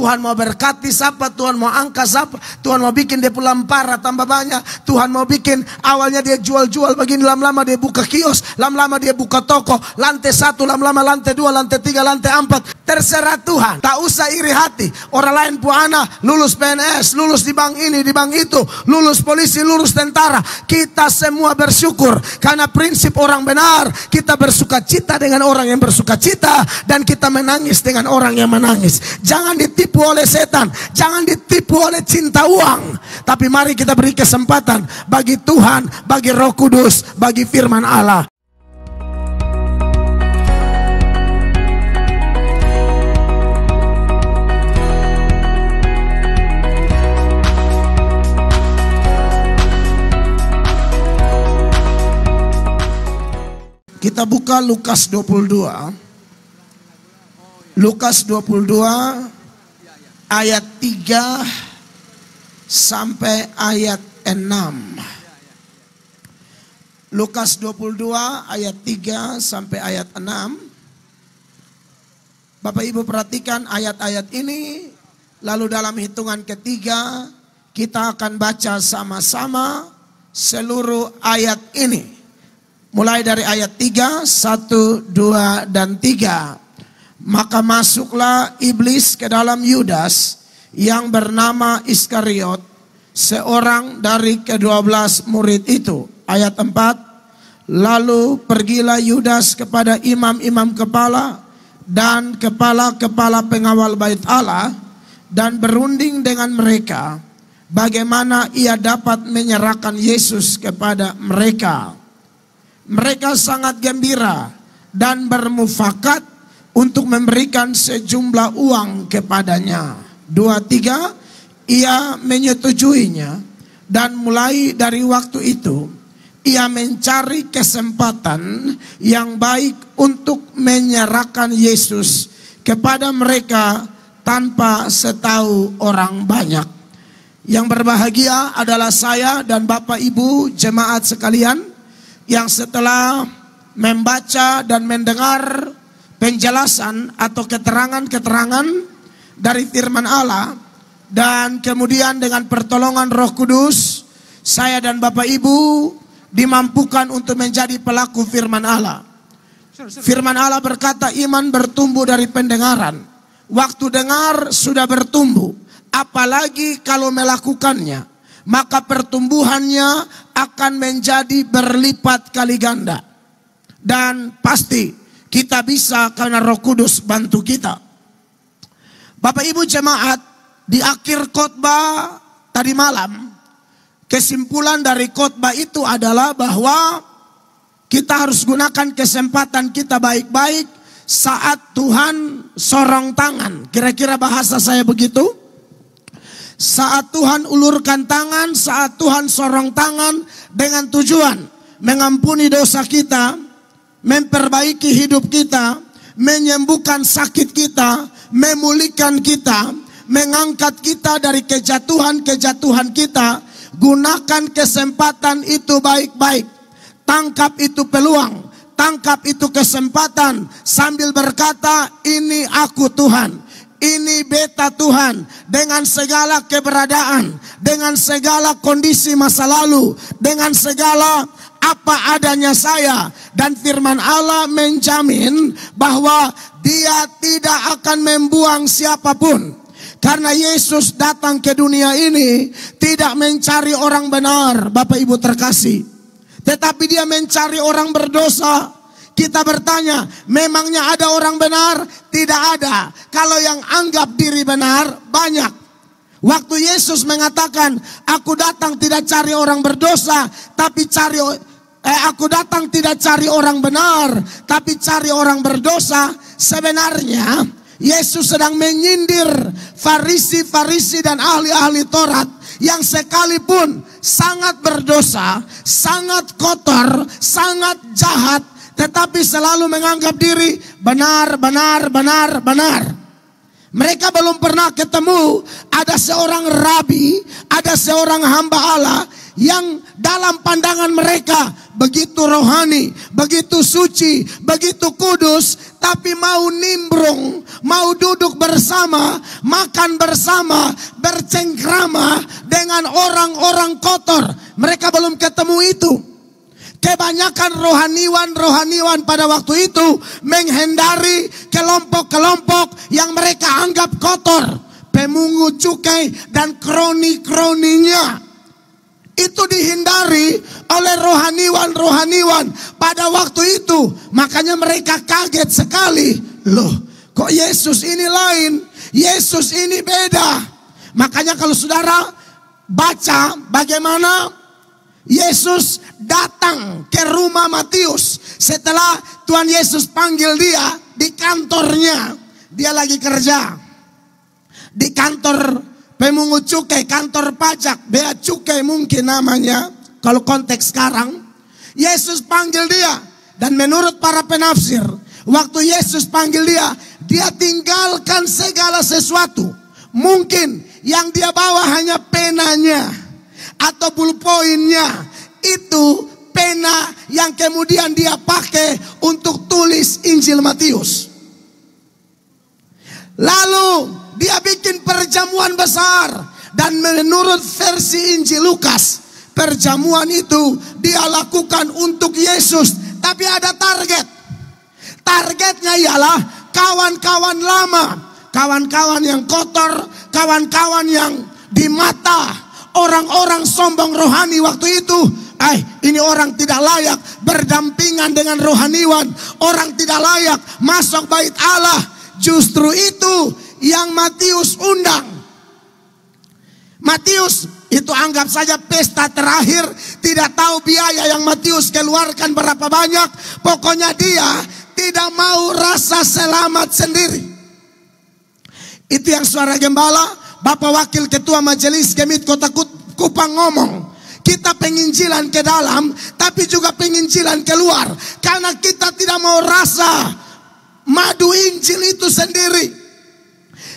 Tuhan mau berkati siapa, Tuhan mau angkat siapa, Tuhan mau bikin dia pulang parah tambah banyak, Tuhan mau bikin awalnya dia jual-jual begini, lama-lama dia buka kios, lama-lama dia buka toko, lantai satu, lama-lama lantai dua, lantai tiga, lantai empat, terserah Tuhan, tak usah iri hati, orang lain puana, lulus PNS, lulus di bank ini, di bank itu, lulus polisi, lulus tentara, kita semua bersyukur, karena prinsip orang benar, kita bersuka cita dengan orang yang bersuka cita, dan kita menangis dengan orang yang menangis, jangan ditipu ditipu oleh setan, jangan ditipu oleh cinta uang. Tapi mari kita beri kesempatan bagi Tuhan, bagi Roh Kudus, bagi firman Allah. Kita buka Lukas 22. Lukas 22 ayat 3 sampai ayat 6. Lukas 22 ayat 3 sampai ayat 6. Bapak Ibu perhatikan ayat-ayat ini lalu dalam hitungan ketiga kita akan baca sama-sama seluruh ayat ini. Mulai dari ayat 3, 1, 2, dan 3. Maka masuklah iblis ke dalam Yudas yang bernama Iskariot, seorang dari kedua belas murid itu. Ayat 4, lalu pergilah Yudas kepada imam-imam kepala dan kepala-kepala pengawal bait Allah dan berunding dengan mereka bagaimana ia dapat menyerahkan Yesus kepada mereka. Mereka sangat gembira dan bermufakat untuk memberikan sejumlah uang kepadanya. Dua tiga, ia menyetujuinya dan mulai dari waktu itu ia mencari kesempatan yang baik untuk menyerahkan Yesus kepada mereka tanpa setahu orang banyak. Yang berbahagia adalah saya dan Bapak Ibu jemaat sekalian yang setelah membaca dan mendengar penjelasan atau keterangan-keterangan dari firman Allah dan kemudian dengan pertolongan Roh Kudus saya dan Bapak Ibu dimampukan untuk menjadi pelaku firman Allah. Firman Allah berkata iman bertumbuh dari pendengaran. Waktu dengar sudah bertumbuh, apalagi kalau melakukannya, maka pertumbuhannya akan menjadi berlipat kali ganda. Dan pasti kita bisa karena Roh Kudus bantu kita. Bapak Ibu jemaat, di akhir khotbah tadi malam, kesimpulan dari khotbah itu adalah bahwa kita harus gunakan kesempatan kita baik-baik saat Tuhan sorong tangan. Kira-kira bahasa saya begitu? Saat Tuhan ulurkan tangan, saat Tuhan sorong tangan dengan tujuan mengampuni dosa kita, memperbaiki hidup kita, menyembuhkan sakit kita, memulihkan kita, mengangkat kita dari kejatuhan-kejatuhan kita. Gunakan kesempatan itu baik-baik. Tangkap itu peluang, tangkap itu kesempatan sambil berkata, "Ini aku Tuhan." Ini beta Tuhan dengan segala keberadaan, dengan segala kondisi masa lalu, dengan segala apa adanya saya dan firman Allah menjamin bahwa dia tidak akan membuang siapapun. Karena Yesus datang ke dunia ini tidak mencari orang benar, Bapak Ibu terkasih. Tetapi dia mencari orang berdosa. Kita bertanya, memangnya ada orang benar? Tidak ada. Kalau yang anggap diri benar, banyak. Waktu Yesus mengatakan, aku datang tidak cari orang berdosa, tapi cari eh, aku datang tidak cari orang benar, tapi cari orang berdosa. Sebenarnya Yesus sedang menyindir farisi-farisi dan ahli-ahli Taurat yang sekalipun sangat berdosa, sangat kotor, sangat jahat, tetapi selalu menganggap diri benar, benar, benar, benar. Mereka belum pernah ketemu ada seorang rabi, ada seorang hamba Allah yang dalam pandangan mereka begitu rohani, begitu suci, begitu kudus, tapi mau nimbrung, mau duduk bersama, makan bersama, bercengkrama dengan orang-orang kotor. Mereka belum ketemu itu. Kebanyakan rohaniwan-rohaniwan pada waktu itu menghindari kelompok-kelompok yang mereka anggap kotor. Pemungut cukai dan kroni-kroninya itu dihindari oleh rohaniwan-rohaniwan pada waktu itu. Makanya mereka kaget sekali. Loh, kok Yesus ini lain? Yesus ini beda. Makanya kalau saudara baca bagaimana Yesus datang ke rumah Matius setelah Tuhan Yesus panggil dia di kantornya. Dia lagi kerja di kantor Pemungut cukai, kantor pajak, bea cukai mungkin namanya. Kalau konteks sekarang, Yesus panggil dia. Dan menurut para penafsir, waktu Yesus panggil dia, dia tinggalkan segala sesuatu. Mungkin yang dia bawa hanya penanya atau bulpoinnya. Itu pena yang kemudian dia pakai untuk tulis Injil Matius. Lalu dia bikin perjamuan besar dan menurut versi Injil Lukas perjamuan itu dia lakukan untuk Yesus tapi ada target targetnya ialah kawan-kawan lama kawan-kawan yang kotor kawan-kawan yang di mata orang-orang sombong rohani waktu itu Eh, ini orang tidak layak berdampingan dengan rohaniwan. Orang tidak layak masuk bait Allah. Justru itu yang Matius undang. Matius itu anggap saja pesta terakhir, tidak tahu biaya yang Matius keluarkan berapa banyak, pokoknya dia tidak mau rasa selamat sendiri. Itu yang suara gembala, Bapak Wakil Ketua Majelis Gemit Kota Kupang ngomong. Kita penginjilan ke dalam, tapi juga penginjilan keluar. Karena kita tidak mau rasa madu Injil itu sendiri.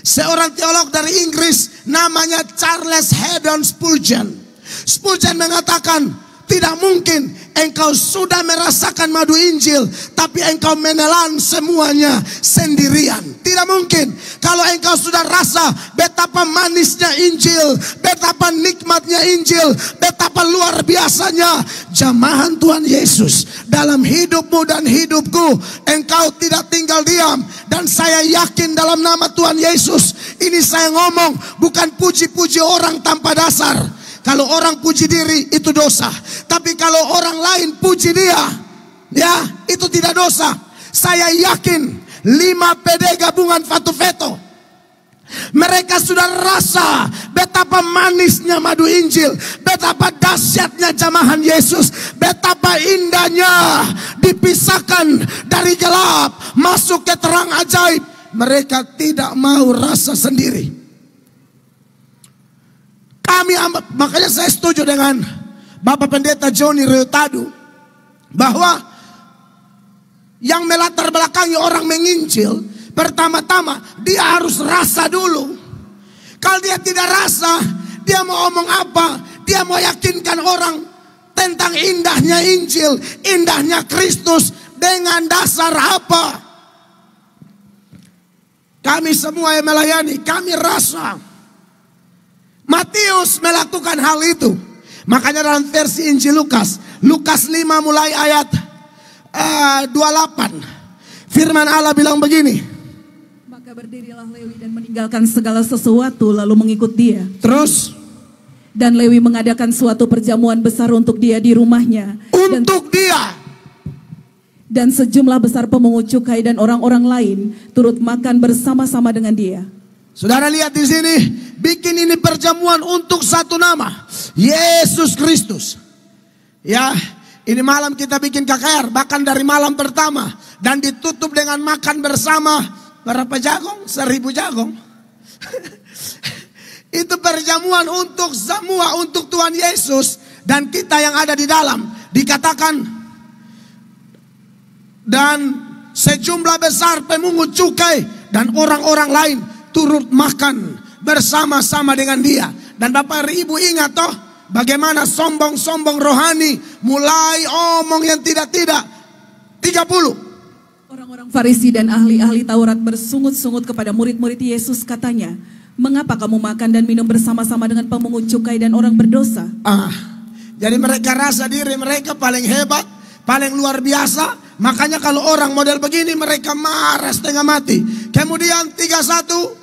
Seorang teolog dari Inggris namanya Charles Haddon Spurgeon. Spurgeon mengatakan tidak mungkin engkau sudah merasakan madu Injil, tapi engkau menelan semuanya sendirian. Tidak mungkin. Kalau engkau sudah rasa betapa manisnya Injil, betapa nikmatnya Injil, betapa luar biasanya jamahan Tuhan Yesus dalam hidupmu dan hidupku, engkau tidak tinggal diam. Dan saya yakin dalam nama Tuhan Yesus, ini saya ngomong bukan puji-puji orang tanpa dasar kalau orang puji diri itu dosa. Tapi kalau orang lain puji dia, ya itu tidak dosa. Saya yakin lima PD gabungan Fatu Veto. Mereka sudah rasa betapa manisnya madu Injil, betapa dahsyatnya jamahan Yesus, betapa indahnya dipisahkan dari gelap masuk ke terang ajaib. Mereka tidak mau rasa sendiri. Kami amat makanya saya setuju dengan Bapak Pendeta Joni Riotadu bahwa yang melatar belakangi orang menginjil pertama-tama dia harus rasa dulu. Kalau dia tidak rasa, dia mau omong apa? Dia mau yakinkan orang tentang indahnya Injil, indahnya Kristus dengan dasar apa? Kami semua yang melayani, kami rasa. Matius melakukan hal itu. Makanya dalam versi Injil Lukas, Lukas 5 mulai ayat eh, uh, 28. Firman Allah bilang begini. Maka berdirilah Lewi dan meninggalkan segala sesuatu lalu mengikut dia. Terus? Dan Lewi mengadakan suatu perjamuan besar untuk dia di rumahnya. Untuk dan, dia? Dan sejumlah besar pemungut cukai dan orang-orang lain turut makan bersama-sama dengan dia. Saudara lihat di sini, bikin ini perjamuan untuk satu nama. Yesus Kristus. Ya, ini malam kita bikin KKR. Bahkan dari malam pertama. Dan ditutup dengan makan bersama. Berapa jagung? Seribu jagung. Itu perjamuan untuk semua, untuk Tuhan Yesus. Dan kita yang ada di dalam. Dikatakan. Dan sejumlah besar pemungut cukai. Dan orang-orang lain turut makan bersama-sama dengan dia. Dan Bapak Ibu ingat toh bagaimana sombong-sombong rohani mulai omong yang tidak-tidak. 30. Orang-orang Farisi dan ahli-ahli Taurat bersungut-sungut kepada murid-murid Yesus katanya, "Mengapa kamu makan dan minum bersama-sama dengan pemungut cukai dan orang berdosa?" Ah. Jadi mereka rasa diri mereka paling hebat, paling luar biasa. Makanya kalau orang model begini mereka marah setengah mati. Kemudian tiga satu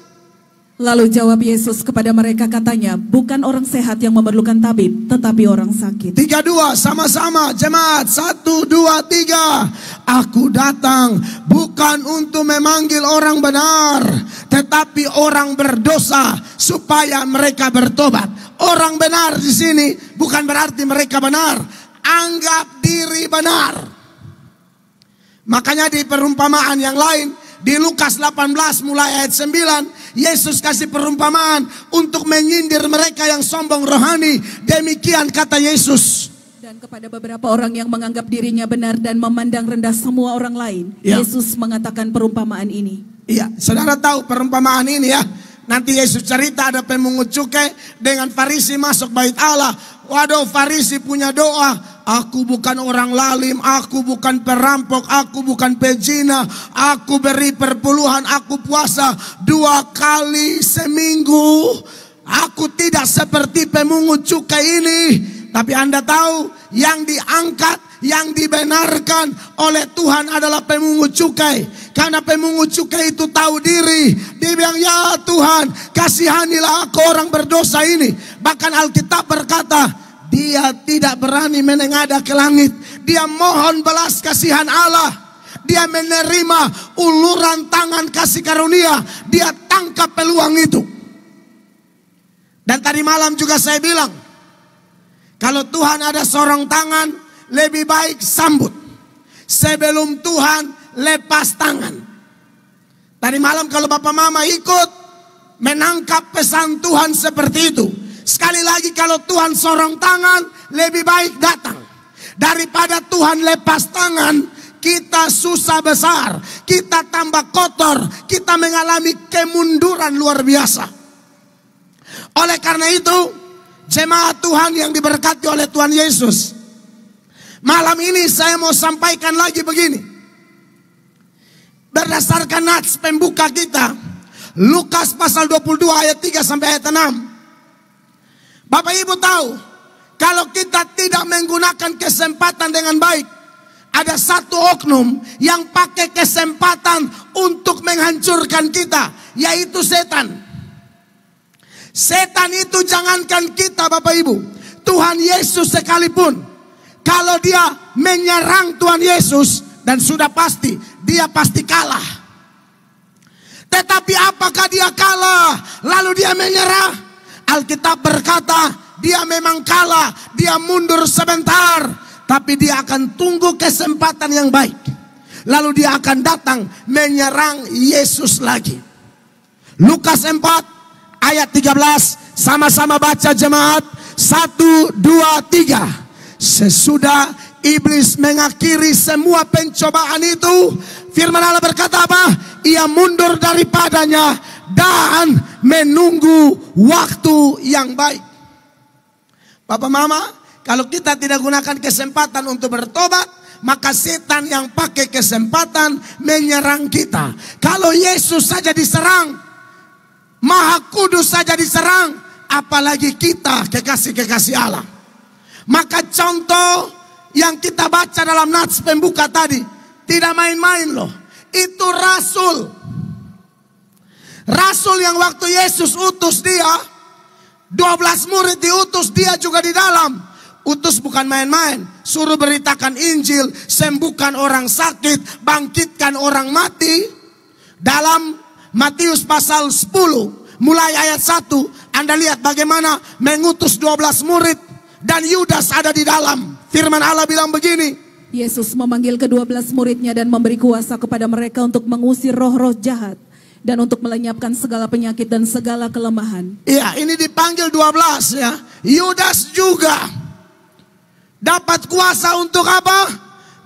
Lalu jawab Yesus kepada mereka katanya, bukan orang sehat yang memerlukan tabib, tetapi orang sakit. Tiga dua, sama-sama jemaat, satu, dua, tiga. Aku datang bukan untuk memanggil orang benar, tetapi orang berdosa supaya mereka bertobat. Orang benar di sini bukan berarti mereka benar, anggap diri benar. Makanya di perumpamaan yang lain, di Lukas 18 mulai ayat 9, Yesus kasih perumpamaan untuk menyindir mereka yang sombong rohani. Demikian kata Yesus. Dan kepada beberapa orang yang menganggap dirinya benar dan memandang rendah semua orang lain, ya. Yesus mengatakan perumpamaan ini. Iya, saudara tahu perumpamaan ini ya. Nanti Yesus cerita ada pemungut cukai dengan Farisi masuk bait Allah. Waduh, Farisi punya doa Aku bukan orang lalim, aku bukan perampok, aku bukan pejina, aku beri perpuluhan, aku puasa dua kali seminggu. Aku tidak seperti pemungut cukai ini. Tapi Anda tahu yang diangkat, yang dibenarkan oleh Tuhan adalah pemungut cukai. Karena pemungut cukai itu tahu diri. Dia bilang, ya Tuhan kasihanilah aku orang berdosa ini. Bahkan Alkitab berkata, dia tidak berani menengadah ke langit. Dia mohon belas kasihan Allah. Dia menerima uluran tangan kasih karunia. Dia tangkap peluang itu. Dan tadi malam juga saya bilang, kalau Tuhan ada seorang tangan, lebih baik sambut. Sebelum Tuhan lepas tangan. Tadi malam kalau Bapak Mama ikut menangkap pesan Tuhan seperti itu. Sekali lagi kalau Tuhan sorong tangan lebih baik datang. Daripada Tuhan lepas tangan kita susah besar. Kita tambah kotor. Kita mengalami kemunduran luar biasa. Oleh karena itu jemaat Tuhan yang diberkati oleh Tuhan Yesus. Malam ini saya mau sampaikan lagi begini. Berdasarkan nats pembuka kita. Lukas pasal 22 ayat 3 sampai ayat 6. Bapak Ibu tahu, kalau kita tidak menggunakan kesempatan dengan baik, ada satu oknum yang pakai kesempatan untuk menghancurkan kita, yaitu setan. Setan itu jangankan kita Bapak Ibu, Tuhan Yesus sekalipun kalau dia menyerang Tuhan Yesus dan sudah pasti dia pasti kalah. Tetapi apakah dia kalah lalu dia menyerah? Alkitab berkata, dia memang kalah, dia mundur sebentar, tapi dia akan tunggu kesempatan yang baik. Lalu dia akan datang menyerang Yesus lagi. Lukas 4 ayat 13 sama-sama baca jemaat satu dua tiga Sesudah iblis mengakhiri semua pencobaan itu, firman Allah berkata apa? Ia mundur daripadanya dan menunggu waktu yang baik. Bapak Mama, kalau kita tidak gunakan kesempatan untuk bertobat, maka setan yang pakai kesempatan menyerang kita. Kalau Yesus saja diserang, Maha Kudus saja diserang, apalagi kita kekasih-kekasih Allah. Maka contoh yang kita baca dalam nats pembuka tadi, tidak main-main loh. Itu rasul Rasul yang waktu Yesus utus dia, 12 murid diutus dia juga di dalam. Utus bukan main-main, suruh beritakan Injil, sembuhkan orang sakit, bangkitkan orang mati. Dalam Matius pasal 10, mulai ayat 1, Anda lihat bagaimana mengutus 12 murid dan Yudas ada di dalam. Firman Allah bilang begini, Yesus memanggil kedua belas muridnya dan memberi kuasa kepada mereka untuk mengusir roh-roh jahat dan untuk melenyapkan segala penyakit dan segala kelemahan. Iya, ini dipanggil 12 ya. Yudas juga dapat kuasa untuk apa?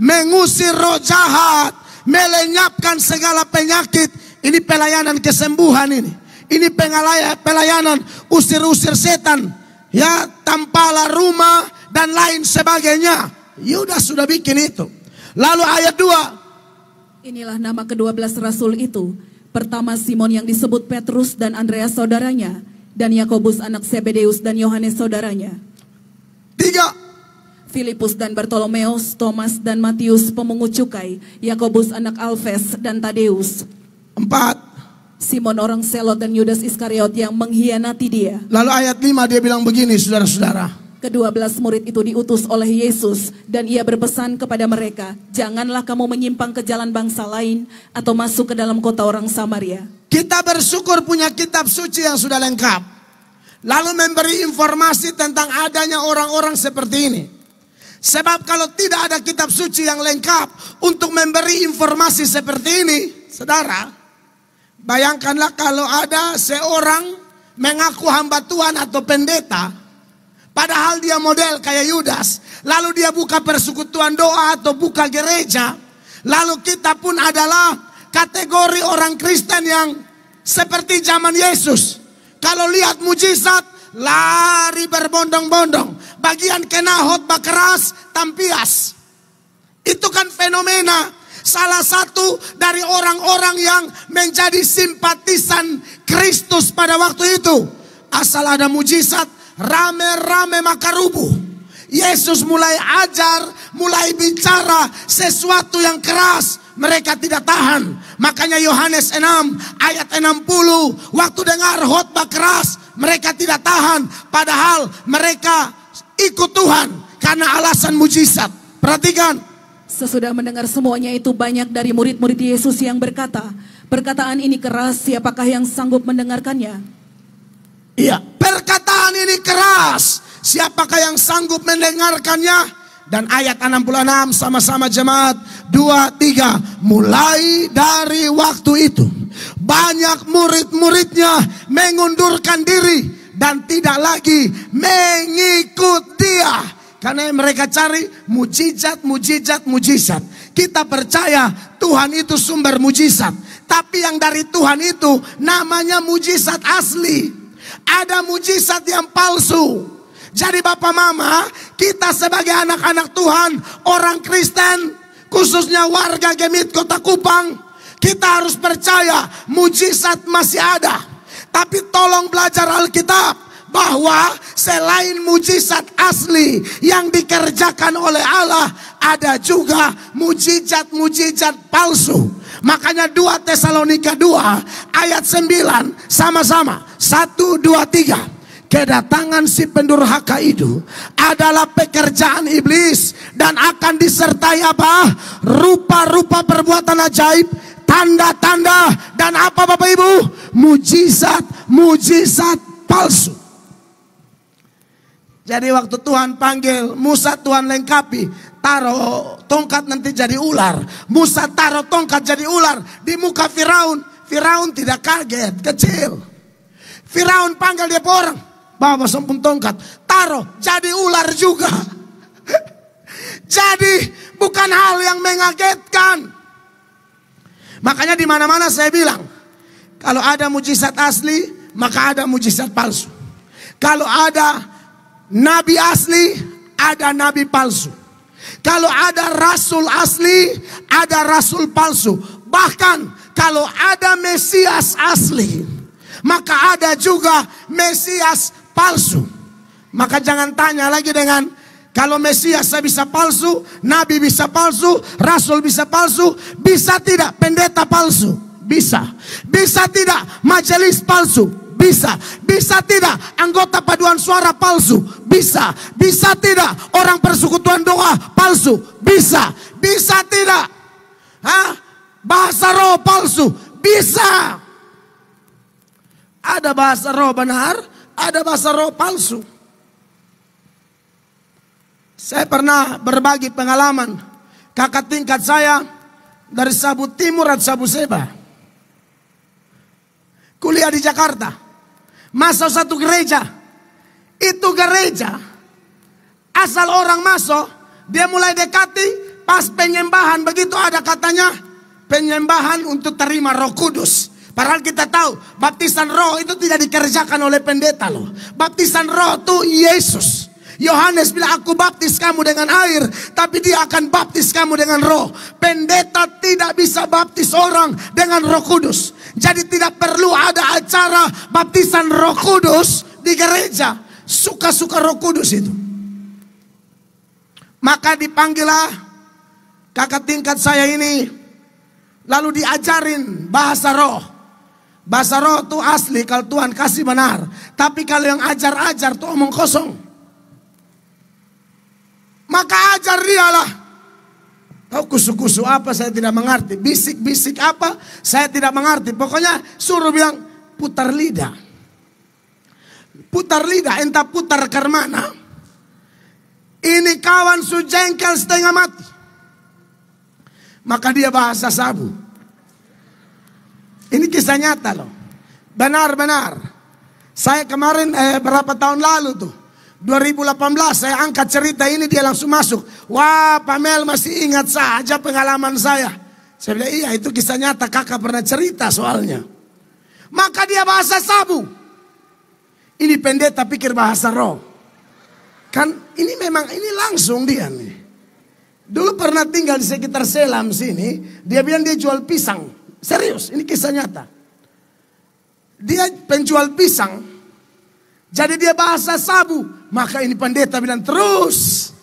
Mengusir roh jahat, melenyapkan segala penyakit. Ini pelayanan kesembuhan ini. Ini pengalaya, pelayanan usir-usir setan. Ya, tampala rumah dan lain sebagainya. Yudas sudah bikin itu. Lalu ayat 2. Inilah nama kedua belas rasul itu Pertama Simon yang disebut Petrus dan Andreas saudaranya, dan Yakobus anak Zebedeus dan Yohanes saudaranya. Tiga. Filipus dan Bartolomeus, Thomas dan Matius pemungut cukai, Yakobus anak Alves dan Tadeus. Empat. Simon orang Selot dan Yudas Iskariot yang mengkhianati dia. Lalu ayat lima dia bilang begini saudara-saudara. Kedua belas murid itu diutus oleh Yesus dan ia berpesan kepada mereka, janganlah kamu menyimpang ke jalan bangsa lain atau masuk ke dalam kota orang Samaria. Kita bersyukur punya kitab suci yang sudah lengkap. Lalu memberi informasi tentang adanya orang-orang seperti ini. Sebab kalau tidak ada kitab suci yang lengkap untuk memberi informasi seperti ini, saudara, bayangkanlah kalau ada seorang mengaku hamba Tuhan atau pendeta, Padahal dia model kayak Yudas. Lalu dia buka persekutuan doa atau buka gereja. Lalu kita pun adalah kategori orang Kristen yang seperti zaman Yesus. Kalau lihat mujizat, lari berbondong-bondong. Bagian kena khotbah keras, tampias. Itu kan fenomena salah satu dari orang-orang yang menjadi simpatisan Kristus pada waktu itu. Asal ada mujizat, rame-rame maka rubuh. Yesus mulai ajar, mulai bicara sesuatu yang keras. Mereka tidak tahan. Makanya Yohanes 6 ayat 60. Waktu dengar khotbah keras. Mereka tidak tahan. Padahal mereka ikut Tuhan. Karena alasan mujizat. Perhatikan. Sesudah mendengar semuanya itu banyak dari murid-murid Yesus yang berkata. Perkataan ini keras siapakah yang sanggup mendengarkannya? Iya, perkataan ini keras. Siapakah yang sanggup mendengarkannya? Dan ayat 66 sama-sama jemaat dua tiga. mulai dari waktu itu banyak murid-muridnya mengundurkan diri dan tidak lagi mengikut dia karena mereka cari mujizat, mujizat, mujizat. Kita percaya Tuhan itu sumber mujizat, tapi yang dari Tuhan itu namanya mujizat asli. Ada mujizat yang palsu. Jadi Bapak Mama, kita sebagai anak-anak Tuhan, orang Kristen, khususnya warga Gemit Kota Kupang, kita harus percaya mujizat masih ada. Tapi tolong belajar Alkitab bahwa selain mujizat asli yang dikerjakan oleh Allah, ada juga mujizat-mujizat palsu Makanya 2 Tesalonika 2 ayat 9 sama-sama. 1, 2, 3 kedatangan si pendurhaka itu adalah pekerjaan iblis dan akan disertai apa? Rupa-rupa perbuatan ajaib, tanda-tanda dan apa Bapak Ibu? Mujizat, mujizat palsu. Jadi waktu Tuhan panggil Musa Tuhan lengkapi taruh tongkat nanti jadi ular. Musa taruh tongkat jadi ular di muka Firaun. Firaun tidak kaget, kecil. Firaun panggil dia orang. Bawa sempun tongkat, taruh jadi ular juga. jadi bukan hal yang mengagetkan. Makanya di mana-mana saya bilang, kalau ada mujizat asli, maka ada mujizat palsu. Kalau ada nabi asli, ada nabi palsu. Kalau ada rasul asli, ada rasul palsu. Bahkan kalau ada Mesias asli, maka ada juga Mesias palsu. Maka jangan tanya lagi dengan kalau Mesias bisa palsu, Nabi bisa palsu, Rasul bisa palsu, bisa tidak pendeta palsu? Bisa. Bisa tidak majelis palsu? Bisa. Bisa tidak anggota paduan suara palsu? Bisa. Bisa tidak orang persekutuan doa palsu? Bisa. Bisa tidak? Hah? Bahasa roh palsu? Bisa. Ada bahasa roh benar, ada bahasa roh palsu. Saya pernah berbagi pengalaman. Kakak tingkat saya dari Sabu Timur dan Sabu Seba. Kuliah di Jakarta masuk satu gereja. Itu gereja. Asal orang masuk, dia mulai dekati pas penyembahan. Begitu ada katanya penyembahan untuk terima roh kudus. Padahal kita tahu baptisan roh itu tidak dikerjakan oleh pendeta loh. Baptisan roh itu Yesus. Yohanes bilang aku baptis kamu dengan air, tapi dia akan baptis kamu dengan roh. Pendeta tidak bisa baptis orang dengan roh kudus. Jadi tidak perlu ada acara baptisan roh kudus di gereja. Suka-suka roh kudus itu. Maka dipanggillah kakak tingkat saya ini. Lalu diajarin bahasa roh. Bahasa roh itu asli kalau Tuhan kasih benar. Tapi kalau yang ajar-ajar itu omong kosong. Maka ajar dialah. Kau kusu-kusu apa saya tidak mengerti. Bisik-bisik apa saya tidak mengerti. Pokoknya suruh bilang putar lidah. Putar lidah entah putar ke mana. Ini kawan su jengkel setengah mati. Maka dia bahasa sabu. Ini kisah nyata loh. Benar-benar. Saya kemarin eh, berapa tahun lalu tuh 2018 saya angkat cerita ini dia langsung masuk. Wah Pamel masih ingat saja pengalaman saya. Saya bilang iya itu kisah nyata kakak pernah cerita soalnya. Maka dia bahasa sabu. Ini pendeta pikir bahasa roh. Kan ini memang ini langsung dia nih. Dulu pernah tinggal di sekitar Selam sini. Dia bilang dia jual pisang. Serius ini kisah nyata. Dia penjual pisang jadi dia bahasa sabu. Maka ini pendeta bilang terus.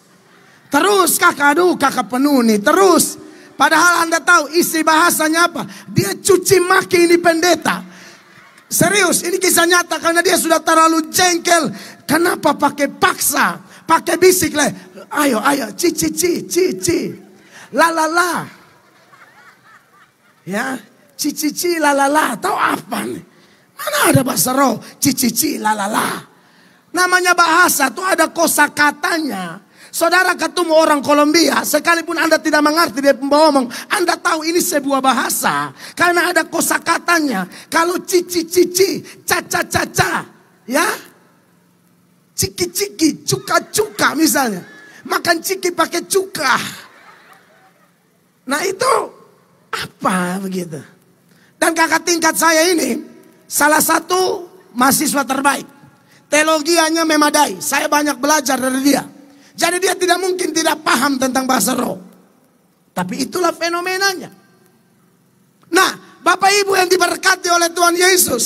Terus kakak, aduh kakak penuh nih, terus. Padahal anda tahu isi bahasanya apa. Dia cuci maki ini pendeta. Serius, ini kisah nyata karena dia sudah terlalu jengkel. Kenapa pakai paksa? Pakai bisik lah. Ayo, ayo, cici cici cici, ci, La, la, la. Ya, cici cici ci, la, la, la. Tahu apa nih? Mana ada bahasa roh? cici cici lalala. Namanya bahasa itu ada kosa katanya. Saudara ketemu orang Kolombia, sekalipun Anda tidak mengerti dia ngomong, Anda tahu ini sebuah bahasa. Karena ada kosa katanya. Kalau cici-cici, caca-caca, ya. Ciki-ciki, cuka-cuka misalnya. Makan ciki pakai cuka. Nah itu apa begitu. Dan kakak tingkat saya ini, Salah satu mahasiswa terbaik. Teologianya memadai. Saya banyak belajar dari dia. Jadi dia tidak mungkin tidak paham tentang bahasa roh. Tapi itulah fenomenanya. Nah, Bapak Ibu yang diberkati oleh Tuhan Yesus.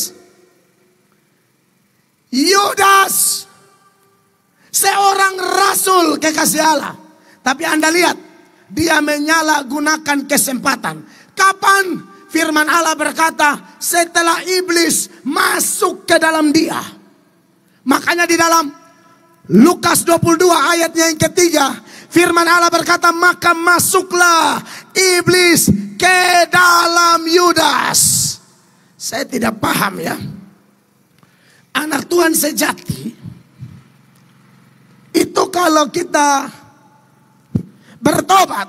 Yudas seorang rasul kekasih Allah. Tapi Anda lihat, dia menyalahgunakan kesempatan. Kapan Firman Allah berkata, setelah iblis masuk ke dalam dia. Makanya di dalam Lukas 22 ayatnya yang ketiga, firman Allah berkata, "Maka masuklah iblis ke dalam Yudas." Saya tidak paham ya. Anak Tuhan sejati itu kalau kita bertobat,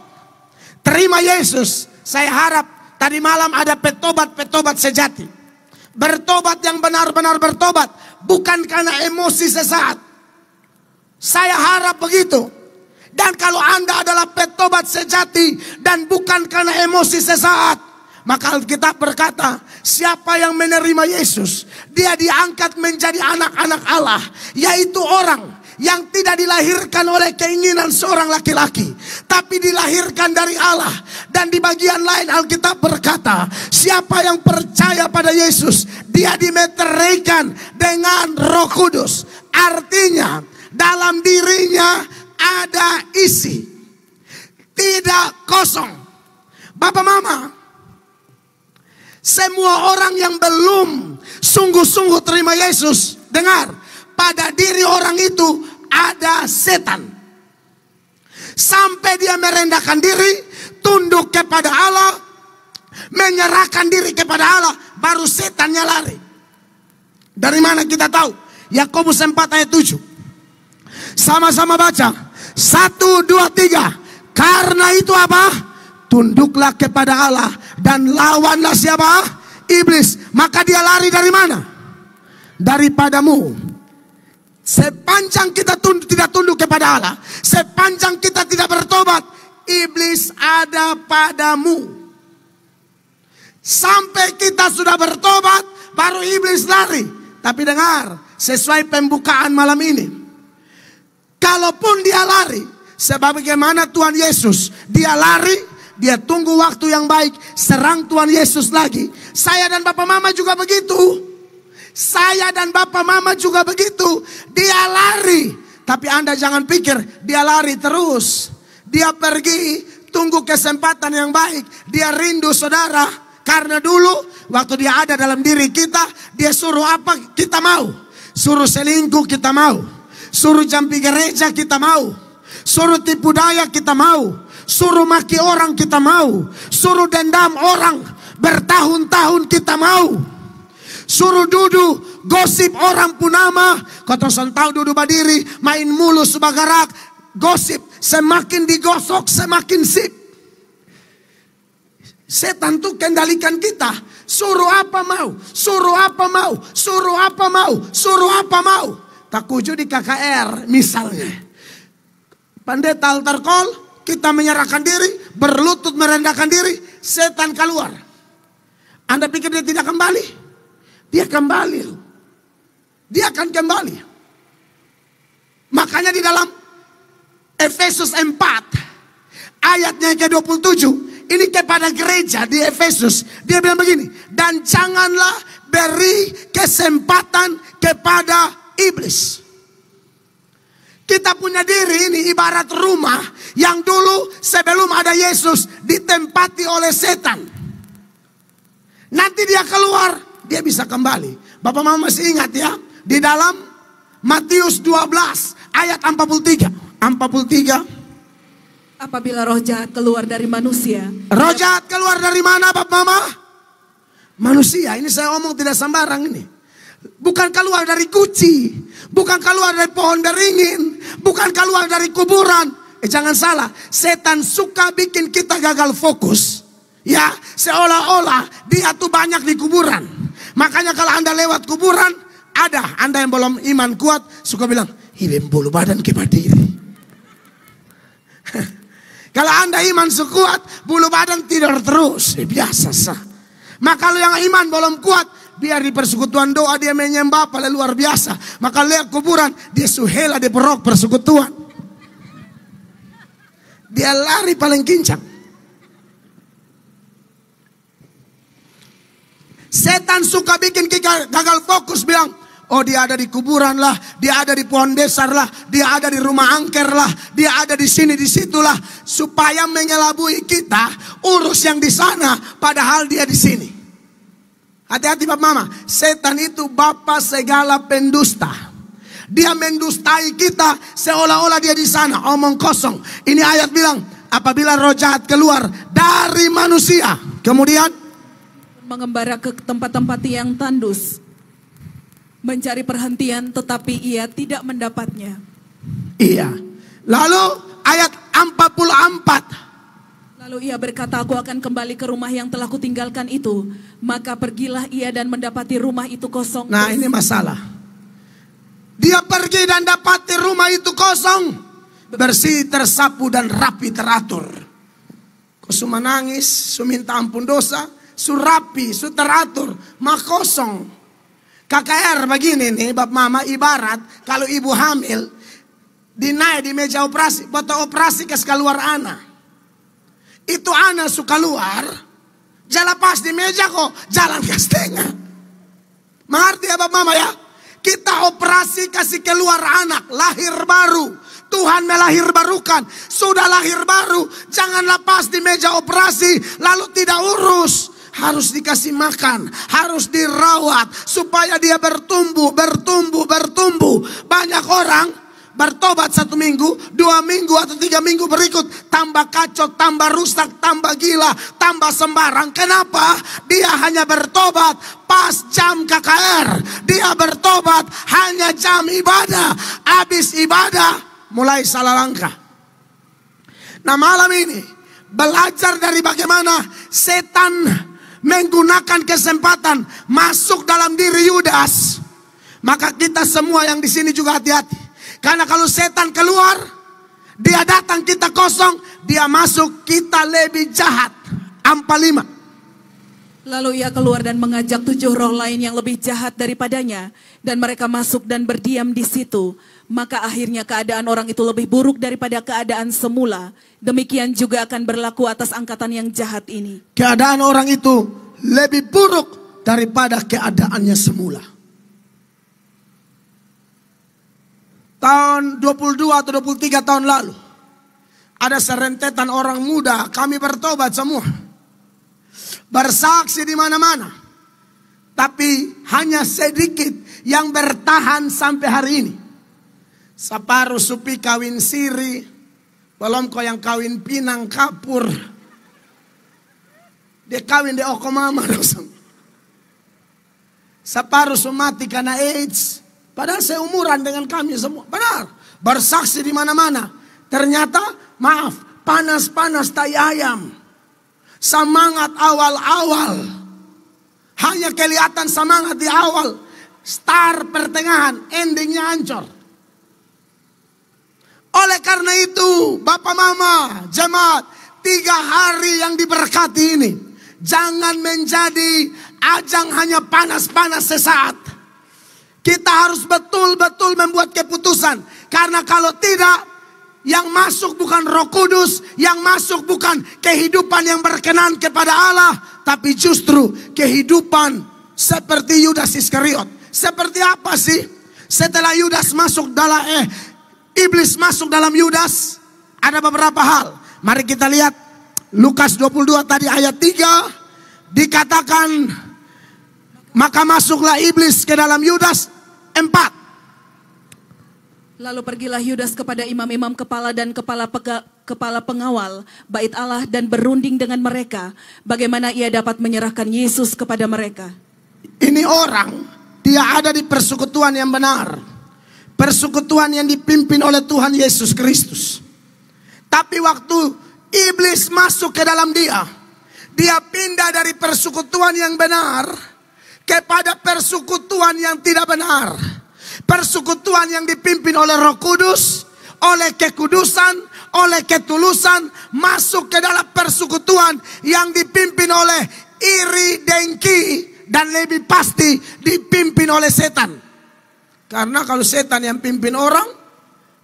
terima Yesus, saya harap Tadi malam ada petobat-petobat sejati. Bertobat yang benar-benar bertobat. Bukan karena emosi sesaat. Saya harap begitu. Dan kalau Anda adalah petobat sejati dan bukan karena emosi sesaat, maka Alkitab berkata, siapa yang menerima Yesus, dia diangkat menjadi anak-anak Allah, yaitu orang yang tidak dilahirkan oleh keinginan seorang laki-laki, tapi dilahirkan dari Allah. Dan di bagian lain Alkitab berkata, siapa yang percaya pada Yesus, dia dimeteraikan dengan Roh Kudus. Artinya, dalam dirinya ada isi, tidak kosong. Bapak Mama, semua orang yang belum sungguh-sungguh terima Yesus, dengar pada diri orang itu ada setan. Sampai dia merendahkan diri, tunduk kepada Allah, menyerahkan diri kepada Allah, baru setannya lari. Dari mana kita tahu? Yakobus 4 ayat 7. Sama-sama baca. satu dua tiga. Karena itu apa? Tunduklah kepada Allah dan lawanlah siapa? Iblis. Maka dia lari dari mana? Daripadamu. Sepanjang kita tunduk, tidak tunduk kepada Allah, sepanjang kita tidak bertobat, iblis ada padamu. Sampai kita sudah bertobat, baru iblis lari. Tapi dengar, sesuai pembukaan malam ini, kalaupun dia lari, sebagaimana Tuhan Yesus, dia lari, dia tunggu waktu yang baik, serang Tuhan Yesus lagi. Saya dan Bapak Mama juga begitu. Saya dan bapak mama juga begitu. Dia lari. Tapi Anda jangan pikir dia lari terus. Dia pergi, tunggu kesempatan yang baik. Dia rindu saudara. Karena dulu waktu dia ada dalam diri kita, dia suruh apa kita mau. Suruh selingkuh kita mau. Suruh jampi gereja kita mau. Suruh tipu daya kita mau suruh maki orang kita mau, suruh dendam orang bertahun-tahun kita mau suruh duduk, gosip orang punama, kotoran tahu duduk badiri, main mulu sebagarak, gosip, semakin digosok semakin sip. Setan tuh kendalikan kita, suruh apa mau, suruh apa mau, suruh apa mau, suruh apa mau. Takuju di KKR misalnya. Pendeta altar call, kita menyerahkan diri, berlutut merendahkan diri, setan keluar. Anda pikir dia tidak kembali? dia kembali. Dia akan kembali. Makanya di dalam Efesus 4 ayatnya ke-27 ini kepada gereja di Efesus dia bilang begini dan janganlah beri kesempatan kepada iblis. Kita punya diri ini ibarat rumah yang dulu sebelum ada Yesus ditempati oleh setan. Nanti dia keluar dia bisa kembali. Bapak Mama masih ingat ya, di dalam Matius 12 ayat 43. 43 Apabila roh jahat keluar dari manusia. Roh jahat keluar dari mana Bapak Mama? Manusia, ini saya omong tidak sembarang ini. Bukan keluar dari kuci, bukan keluar dari pohon beringin, bukan keluar dari kuburan. Eh, jangan salah, setan suka bikin kita gagal fokus. Ya, seolah-olah dia tuh banyak di kuburan. Makanya kalau Anda lewat kuburan, ada Anda yang belum iman kuat, suka bilang, Ibe bulu badan ke kalau Anda iman sekuat, bulu badan tidur terus. Eh, biasa sah. Maka kalau yang iman belum kuat, biar di persekutuan doa dia menyembah paling luar biasa. Maka lihat kuburan, dia suhela di perok persekutuan. Dia lari paling kincang. Setan suka bikin kita gagal fokus bilang, Oh dia ada di kuburan lah, dia ada di pohon besar lah, dia ada di rumah angker lah, dia ada di sini di situlah supaya mengelabui kita urus yang di sana padahal dia di sini. Hati-hati Pak Mama, setan itu bapak segala pendusta. Dia mendustai kita seolah-olah dia di sana, omong kosong. Ini ayat bilang, apabila roh jahat keluar dari manusia, kemudian mengembara ke tempat-tempat yang tandus, mencari perhentian tetapi ia tidak mendapatnya. Iya. Lalu ayat 44. Lalu ia berkata, aku akan kembali ke rumah yang telah kutinggalkan itu. Maka pergilah ia dan mendapati rumah itu kosong. Nah ini masalah. Dia pergi dan dapati rumah itu kosong. Bersih, tersapu, dan rapi teratur. Kau menangis nangis, ampun dosa surapi, teratur, mah kosong. KKR begini nih, bab mama ibarat kalau ibu hamil dinaik di meja operasi, foto operasi ke keluar anak. Itu anak suka luar, jalan pas di meja kok, jalan ke setengah. Mengerti ya bab mama ya? Kita operasi kasih keluar anak, lahir baru. Tuhan melahir barukan. Sudah lahir baru, jangan lepas di meja operasi, lalu tidak urus harus dikasih makan, harus dirawat supaya dia bertumbuh, bertumbuh, bertumbuh. Banyak orang bertobat satu minggu, dua minggu atau tiga minggu berikut tambah kacau, tambah rusak, tambah gila, tambah sembarang. Kenapa? Dia hanya bertobat pas jam KKR. Dia bertobat hanya jam ibadah. Habis ibadah mulai salah langkah. Nah malam ini belajar dari bagaimana setan menggunakan kesempatan masuk dalam diri Yudas. Maka kita semua yang di sini juga hati-hati. Karena kalau setan keluar, dia datang kita kosong, dia masuk kita lebih jahat. Ampa lima. Lalu ia keluar dan mengajak tujuh roh lain yang lebih jahat daripadanya. Dan mereka masuk dan berdiam di situ maka akhirnya keadaan orang itu lebih buruk daripada keadaan semula. Demikian juga akan berlaku atas angkatan yang jahat ini. Keadaan orang itu lebih buruk daripada keadaannya semula. Tahun 22 atau 23 tahun lalu, ada serentetan orang muda, kami bertobat semua. Bersaksi di mana-mana. Tapi hanya sedikit yang bertahan sampai hari ini. Separuh supi kawin siri. Belum kau yang kawin pinang kapur. Dia kawin dia oko mama dosong. Separuh sumati karena AIDS. Padahal seumuran dengan kami semua. Benar. Bersaksi di mana-mana. Ternyata maaf. Panas-panas tai ayam. Semangat awal-awal. Hanya kelihatan semangat di awal. Star pertengahan. Endingnya hancur. Oleh karena itu, Bapak Mama, jemaat, tiga hari yang diberkati ini. Jangan menjadi ajang hanya panas-panas sesaat. Kita harus betul-betul membuat keputusan. Karena kalau tidak, yang masuk bukan roh kudus, yang masuk bukan kehidupan yang berkenan kepada Allah. Tapi justru kehidupan seperti Yudas Iskariot. Seperti apa sih? Setelah Yudas masuk dalam eh Iblis masuk dalam Yudas. Ada beberapa hal. Mari kita lihat Lukas 22 tadi ayat 3 dikatakan maka masuklah iblis ke dalam Yudas empat. Lalu pergilah Yudas kepada imam-imam kepala dan kepala pega, kepala pengawal bait Allah dan berunding dengan mereka bagaimana ia dapat menyerahkan Yesus kepada mereka. Ini orang dia ada di persekutuan yang benar. Persekutuan yang dipimpin oleh Tuhan Yesus Kristus. Tapi waktu iblis masuk ke dalam dia, dia pindah dari persekutuan yang benar kepada persekutuan yang tidak benar. Persekutuan yang dipimpin oleh Roh Kudus, oleh kekudusan, oleh ketulusan, masuk ke dalam persekutuan yang dipimpin oleh iri, dengki, dan lebih pasti dipimpin oleh setan. Karena kalau setan yang pimpin orang,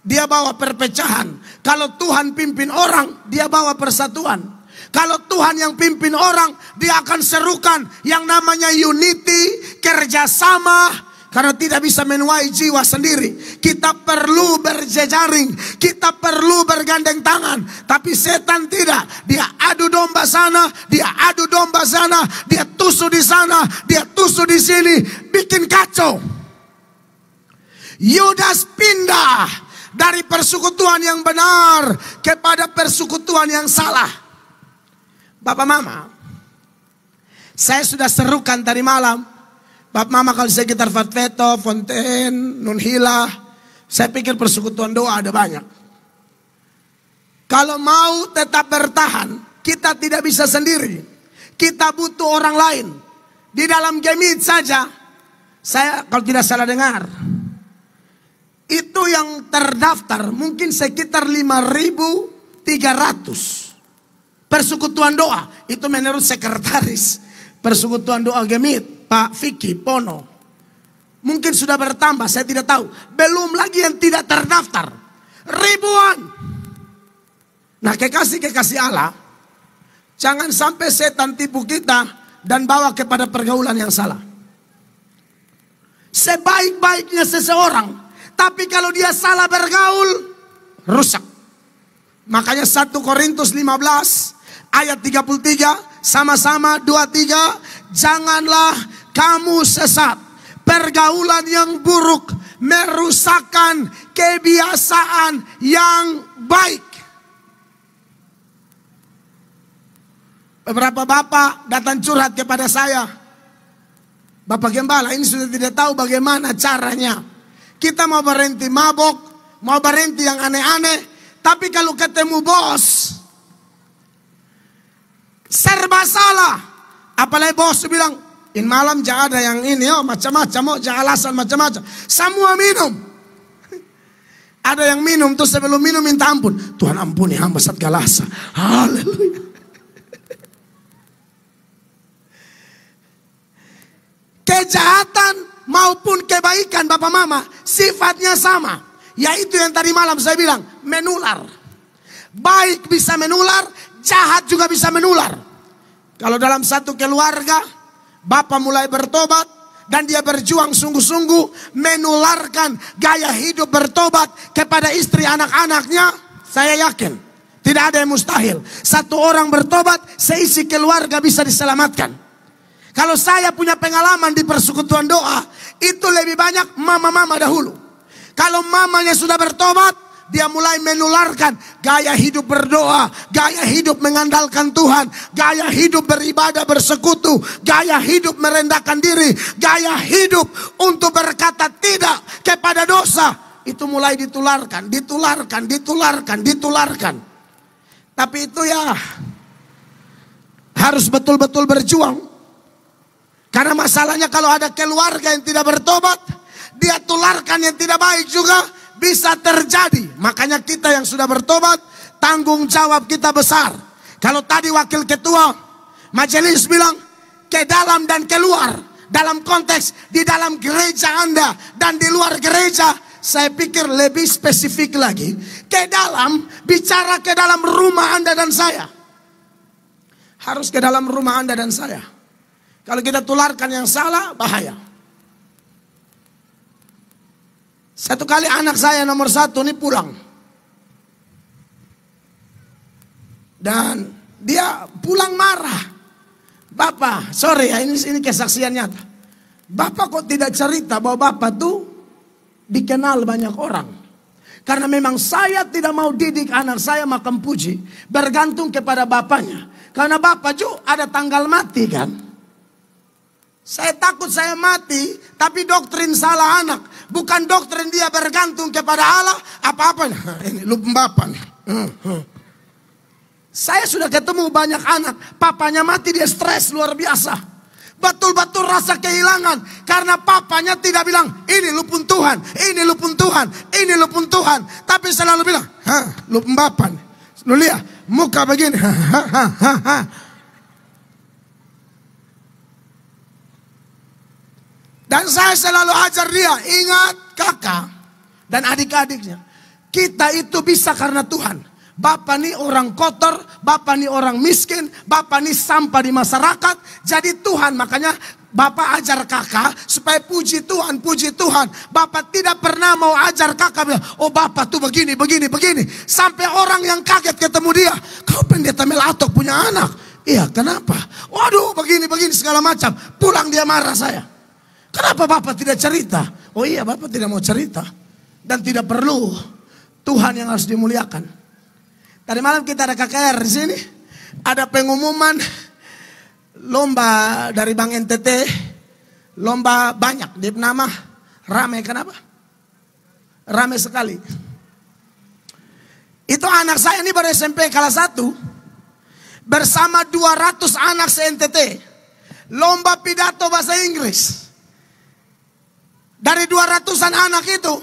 dia bawa perpecahan. Kalau Tuhan pimpin orang, dia bawa persatuan. Kalau Tuhan yang pimpin orang, dia akan serukan yang namanya unity, kerjasama, karena tidak bisa menuai jiwa sendiri. Kita perlu berjejaring, kita perlu bergandeng tangan. Tapi setan tidak. Dia adu domba sana, dia adu domba sana, dia tusuk di sana, dia tusuk di sini, bikin kacau. Yudas pindah dari persekutuan yang benar kepada persekutuan yang salah. Bapak Mama, saya sudah serukan tadi malam. Bapak Mama kalau saya gitar Fatveto, Fonten, Nunhila, saya pikir persekutuan doa ada banyak. Kalau mau tetap bertahan, kita tidak bisa sendiri. Kita butuh orang lain. Di dalam gemit saja, saya kalau tidak salah dengar, itu yang terdaftar mungkin sekitar 5.300 persekutuan doa itu menurut sekretaris persekutuan doa Gemit Pak Vicky Pono mungkin sudah bertambah saya tidak tahu belum lagi yang tidak terdaftar ribuan nah kekasih kekasih Allah jangan sampai setan tipu kita dan bawa kepada pergaulan yang salah sebaik-baiknya seseorang tapi kalau dia salah bergaul, rusak. Makanya 1 Korintus 15 ayat 33 sama-sama 23 janganlah kamu sesat. Pergaulan yang buruk merusakkan kebiasaan yang baik. Beberapa bapak datang curhat kepada saya. Bapak Gembala ini sudah tidak tahu bagaimana caranya kita mau berhenti mabok, mau berhenti yang aneh-aneh. Tapi kalau ketemu bos, serba salah. Apalagi bos bilang, in malam jangan ada yang ini, oh macam-macam, oh jangan alasan macam-macam. Semua minum. Ada yang minum tuh sebelum minum minta ampun. Tuhan ampuni hamba saat galasa. Haleluya. Kejahatan maupun kebaikan Bapak Mama sifatnya sama. Yaitu yang tadi malam saya bilang, menular. Baik bisa menular, jahat juga bisa menular. Kalau dalam satu keluarga, Bapak mulai bertobat dan dia berjuang sungguh-sungguh menularkan gaya hidup bertobat kepada istri anak-anaknya, saya yakin tidak ada yang mustahil. Satu orang bertobat, seisi keluarga bisa diselamatkan. Kalau saya punya pengalaman di persekutuan doa, itu lebih banyak mama-mama dahulu. Kalau mamanya sudah bertobat, dia mulai menularkan gaya hidup berdoa, gaya hidup mengandalkan Tuhan, gaya hidup beribadah bersekutu, gaya hidup merendahkan diri, gaya hidup untuk berkata tidak kepada dosa. Itu mulai ditularkan, ditularkan, ditularkan, ditularkan. Tapi itu ya harus betul-betul berjuang. Karena masalahnya kalau ada keluarga yang tidak bertobat, dia tularkan yang tidak baik juga bisa terjadi. Makanya kita yang sudah bertobat, tanggung jawab kita besar. Kalau tadi wakil ketua majelis bilang ke dalam dan keluar dalam konteks di dalam gereja Anda dan di luar gereja saya pikir lebih spesifik lagi ke dalam bicara ke dalam rumah Anda dan saya harus ke dalam rumah Anda dan saya kalau kita tularkan yang salah, bahaya. Satu kali anak saya nomor satu ini pulang. Dan dia pulang marah. Bapak, sorry ya ini, ini kesaksian nyata. Bapak kok tidak cerita bahwa bapak tuh dikenal banyak orang. Karena memang saya tidak mau didik anak saya makan puji. Bergantung kepada bapaknya. Karena bapak juga ada tanggal mati kan. Saya takut saya mati, tapi doktrin salah anak. Bukan doktrin dia bergantung kepada Allah, apa-apa. Ini lupun bapak hmm, hmm. Saya sudah ketemu banyak anak, papanya mati dia stres luar biasa. Betul-betul rasa kehilangan karena papanya tidak bilang, "Ini lu pun Tuhan, ini lu pun Tuhan, ini lu pun Tuhan." Tapi selalu bilang, "Hah, lu pembapan." Lu lihat, muka begini. Dan saya selalu ajar dia, ingat kakak dan adik-adiknya. Kita itu bisa karena Tuhan. Bapak ini orang kotor, bapak ini orang miskin, bapak ini sampah di masyarakat. Jadi Tuhan makanya Bapak ajar kakak supaya puji Tuhan, puji Tuhan. Bapak tidak pernah mau ajar kakak oh bapak tuh begini, begini, begini. Sampai orang yang kaget ketemu dia, kau pendeta melatok punya anak. Iya kenapa? Waduh begini, begini segala macam. Pulang dia marah saya. Kenapa Bapak tidak cerita? Oh iya Bapak tidak mau cerita. Dan tidak perlu. Tuhan yang harus dimuliakan. Tadi malam kita ada KKR di sini. Ada pengumuman lomba dari Bank NTT. Lomba banyak. Di nama ramai. Kenapa? Ramai sekali. Itu anak saya ini baru SMP kelas 1. Bersama 200 anak se-NTT. Lomba pidato bahasa Inggris. Dari dua ratusan anak itu,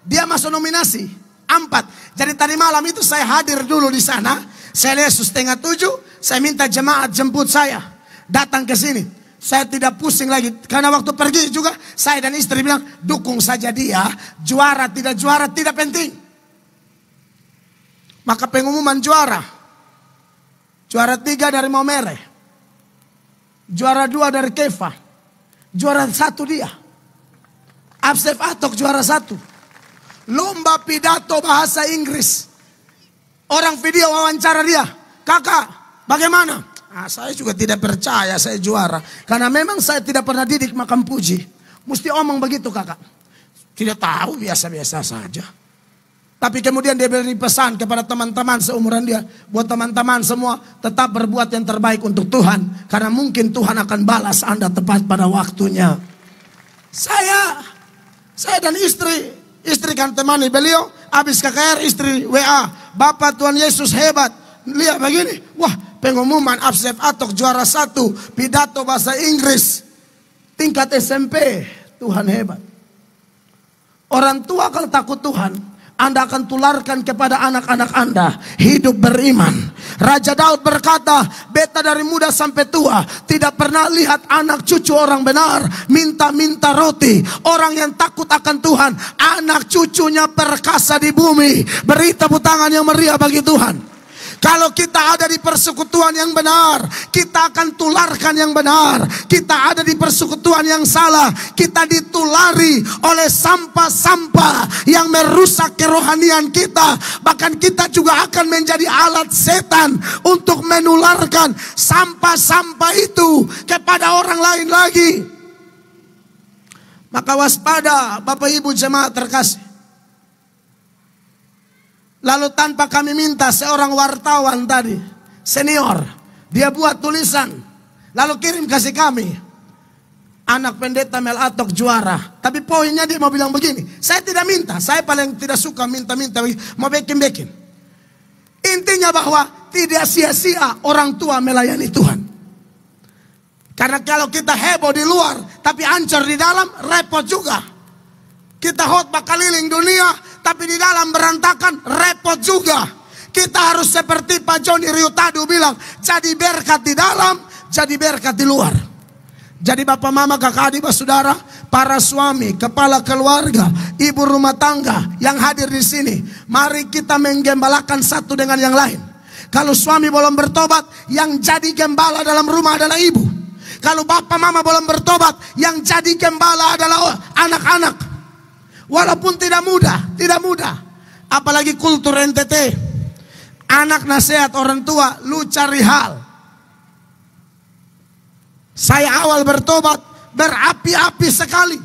dia masuk nominasi. Empat. Jadi tadi malam itu saya hadir dulu di sana. Saya lihat setengah tujuh, saya minta jemaat jemput saya. Datang ke sini. Saya tidak pusing lagi. Karena waktu pergi juga, saya dan istri bilang, dukung saja dia. Juara, tidak juara, tidak penting. Maka pengumuman juara. Juara tiga dari Maumere. Juara dua dari Kefa, Juara satu dia. Absef Atok juara satu. Lomba pidato bahasa Inggris. Orang video wawancara dia. Kakak, bagaimana? Nah, saya juga tidak percaya saya juara. Karena memang saya tidak pernah didik makan puji. Mesti omong begitu kakak. Tidak tahu, biasa-biasa saja. Tapi kemudian dia beri pesan kepada teman-teman seumuran dia. Buat teman-teman semua tetap berbuat yang terbaik untuk Tuhan. Karena mungkin Tuhan akan balas Anda tepat pada waktunya. Saya saya dan istri, istri kan temani beliau, habis KKR istri WA, Bapak Tuhan Yesus hebat. Lihat begini, wah pengumuman Absef Atok juara satu, pidato bahasa Inggris, tingkat SMP, Tuhan hebat. Orang tua kalau takut Tuhan, anda akan tularkan kepada anak-anak Anda hidup beriman. Raja Daud berkata, beta dari muda sampai tua tidak pernah lihat anak cucu orang benar minta-minta roti. Orang yang takut akan Tuhan, anak cucunya perkasa di bumi. Beri tepuk tangan yang meriah bagi Tuhan. Kalau kita ada di persekutuan yang benar, kita akan tularkan yang benar. Kita ada di persekutuan yang salah, kita ditulari oleh sampah-sampah yang merusak kerohanian kita. Bahkan kita juga akan menjadi alat setan untuk menularkan sampah-sampah itu kepada orang lain lagi. Maka waspada Bapak Ibu jemaat terkasih. Lalu tanpa kami minta seorang wartawan tadi, senior, dia buat tulisan. Lalu kirim kasih kami. Anak pendeta Mel Atok juara. Tapi poinnya dia mau bilang begini, saya tidak minta, saya paling tidak suka minta-minta, mau bikin-bikin. Intinya bahwa tidak sia-sia orang tua melayani Tuhan. Karena kalau kita heboh di luar, tapi ancur di dalam, repot juga. Kita hot bakal keliling dunia, tapi di dalam berantakan repot juga. Kita harus seperti Pak Joni Riutadu bilang, jadi berkat di dalam, jadi berkat di luar. Jadi bapak mama, kakak adik, saudara, para suami, kepala keluarga, ibu rumah tangga yang hadir di sini, mari kita menggembalakan satu dengan yang lain. Kalau suami belum bertobat, yang jadi gembala dalam rumah adalah ibu. Kalau bapak mama belum bertobat, yang jadi gembala adalah anak-anak. Walaupun tidak mudah, tidak mudah. Apalagi kultur NTT. Anak nasihat orang tua, lu cari hal. Saya awal bertobat berapi-api sekali.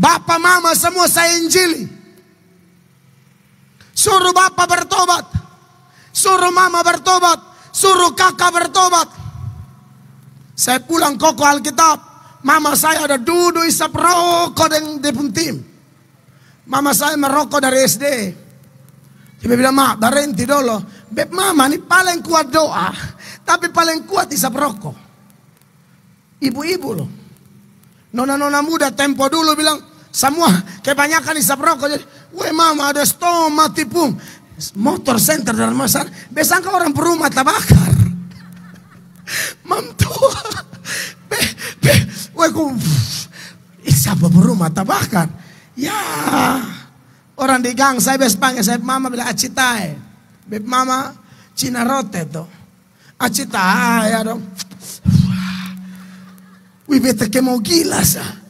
Bapak mama semua saya injili. Suruh bapak bertobat. Suruh mama bertobat. Suruh kakak bertobat. Saya pulang koko Alkitab. Mama saya ada duduk isap rokok dengan pun tim. Mama saya merokok dari SD. Dia bilang, mak berhenti dulu. Beb mama ini paling kuat doa. Tapi paling kuat isap rokok. Ibu-ibu loh. Nona-nona muda tempo dulu bilang, semua kebanyakan isap rokok. Jadi, weh mama ada stoma tipung. Motor center dalam masalah. Besangka orang perumah terbakar. Mantua. Wah, aku berumah tabahkan. Ya, orang di gang saya biasa panggil saya mama bila acitai. Beb mama Cina rote to. Acitai ya dong. Wih beta kemau gila sa.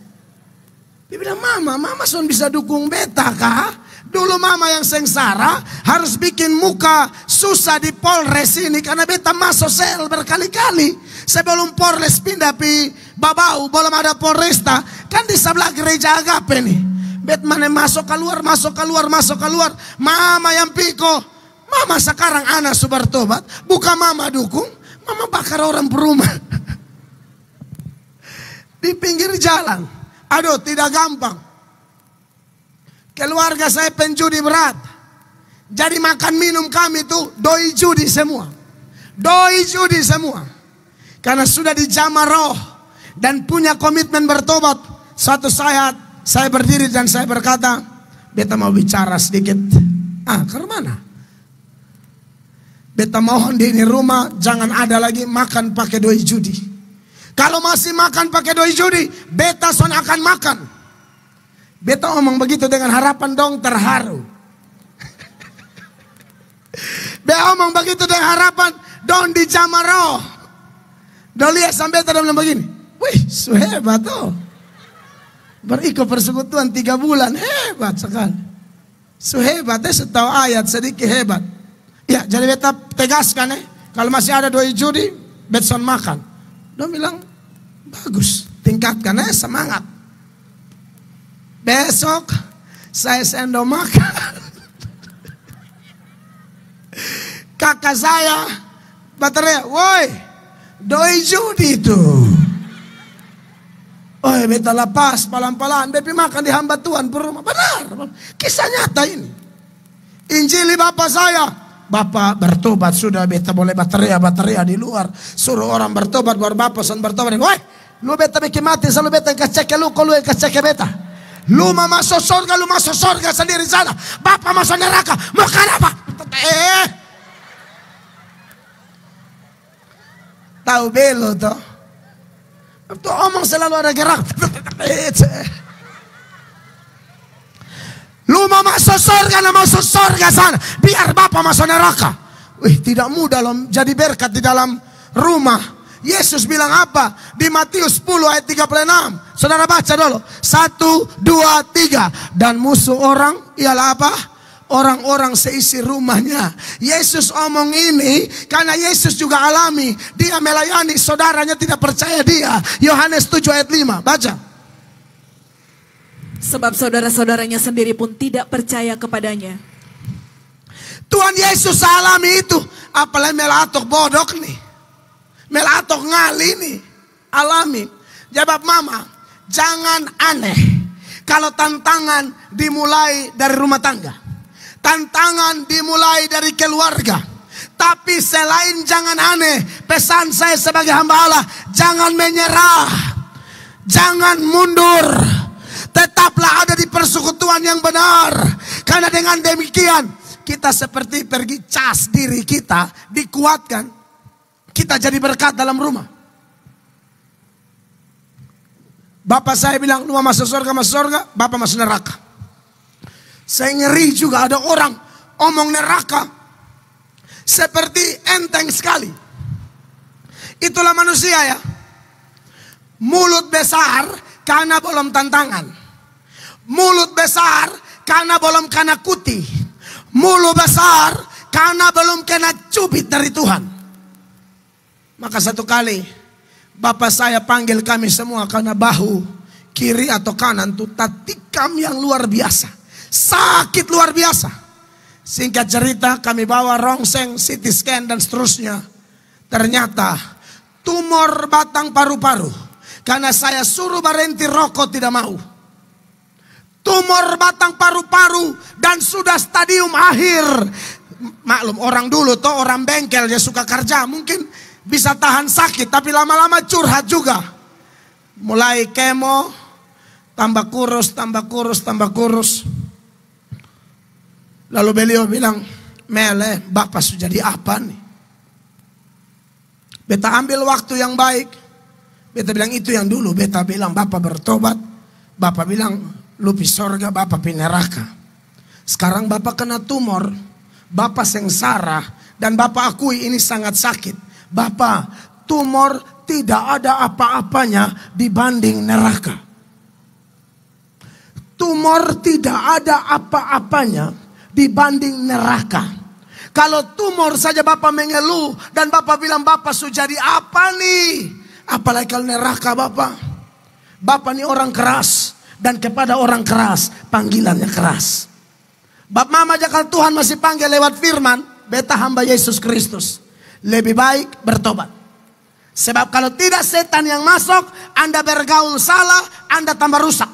Dia bilang mama, mama son bisa dukung beta kah? Dulu mama yang sengsara harus bikin muka susah di Polres ini karena beta masuk sel berkali-kali. Sebelum Polres pindah pi Babau belum ada Polresta kan di sebelah gereja Agape nih. Bet mana masuk keluar, masuk keluar, masuk keluar. Mama yang piko. Mama sekarang anak super tobat Buka mama dukung. Mama bakar orang perumah. Di pinggir jalan. Aduh tidak gampang. Keluarga saya penjudi berat. Jadi makan minum kami itu doi judi semua. Doi judi semua. Karena sudah dijamah roh dan punya komitmen bertobat. Suatu saat saya berdiri dan saya berkata, beta mau bicara sedikit. Ah, ke mana? Beta mohon di ini rumah jangan ada lagi makan pakai doi judi. Kalau masih makan pakai doi judi, beta son akan makan. Beta omong begitu dengan harapan dong terharu. Beta omong begitu dengan harapan dong dijamaro. Dong lihat sampai tadi bilang begini. Wih, hebat tuh. Berikut persekutuan tiga bulan. Hebat sekali. Sehebatnya setahu ayat sedikit hebat. Ya, jadi beta tegaskan ya. Eh. Kalau masih ada dua judi, Betson makan. Dong bilang, bagus. Tingkatkan ya eh, semangat. Besok saya sendok makan. Kakak saya baterai, woi, doi judi itu. Oh, beta lepas pelan-pelan. bepi makan di hamba Tuhan berumah. Benar, kisah nyata ini. Injili bapak saya, Bapak bertobat sudah beta boleh baterai, baterai di luar suruh orang bertobat baru bapak sen bertobat woi lu beta bikin mati selalu beta yang kecek lu kalau yang kecek beta Lu mau masuk surga, lu masuk surga sendiri sana. Bapak masuk neraka, mau apa? Eh. Tahu belo toh. Itu omong selalu ada gerak. Lu mau masuk surga, lu masuk surga sana. Biar Bapak masuk neraka. Wih, tidak mudah loh jadi berkat di dalam rumah. Yesus bilang apa? Di Matius 10 ayat 36. Saudara baca dulu. Satu, dua, tiga. Dan musuh orang ialah apa? Orang-orang seisi rumahnya. Yesus omong ini karena Yesus juga alami. Dia melayani saudaranya tidak percaya dia. Yohanes 7 ayat 5. Baca. Sebab saudara-saudaranya sendiri pun tidak percaya kepadanya. Tuhan Yesus alami itu. Apalagi melatok bodok nih. Melatok ngali nih. Alami. Jawab mama. Jangan aneh kalau tantangan dimulai dari rumah tangga. Tantangan dimulai dari keluarga. Tapi selain jangan aneh, pesan saya sebagai hamba Allah, jangan menyerah. Jangan mundur. Tetaplah ada di persekutuan yang benar. Karena dengan demikian, kita seperti pergi cas diri kita, dikuatkan. Kita jadi berkat dalam rumah. Bapak saya bilang, lu masuk surga, masuk surga. Bapak masuk neraka. Saya ngeri juga ada orang omong neraka. Seperti enteng sekali. Itulah manusia ya. Mulut besar karena belum tantangan. Mulut besar karena belum kena kuti. Mulut besar karena belum kena cubit dari Tuhan. Maka satu kali Bapak saya panggil kami semua karena bahu kiri atau kanan itu tatikam yang luar biasa. Sakit luar biasa. Singkat cerita kami bawa rongseng, CT scan dan seterusnya. Ternyata tumor batang paru-paru. Karena saya suruh berhenti rokok tidak mau tumor batang paru-paru dan sudah stadium akhir. Maklum orang dulu toh orang bengkel ya suka kerja mungkin bisa tahan sakit tapi lama-lama curhat juga. Mulai kemo, tambah kurus, tambah kurus, tambah kurus. Lalu beliau bilang, Mele, Bapak sudah jadi apa nih? Beta ambil waktu yang baik. Beta bilang itu yang dulu. Beta bilang Bapak bertobat. Bapak bilang lupi sorga, Bapak pi Sekarang Bapak kena tumor. Bapak sengsara. Dan Bapak akui ini sangat sakit. Bapak, tumor tidak ada apa-apanya dibanding neraka. Tumor tidak ada apa-apanya dibanding neraka. Kalau tumor saja Bapak mengeluh dan Bapak bilang Bapak sudah jadi apa nih? Apalagi kalau neraka Bapak. Bapak ini orang keras dan kepada orang keras panggilannya keras. Bapak mama aja Tuhan masih panggil lewat firman, beta hamba Yesus Kristus lebih baik bertobat. Sebab kalau tidak setan yang masuk, Anda bergaul salah, Anda tambah rusak.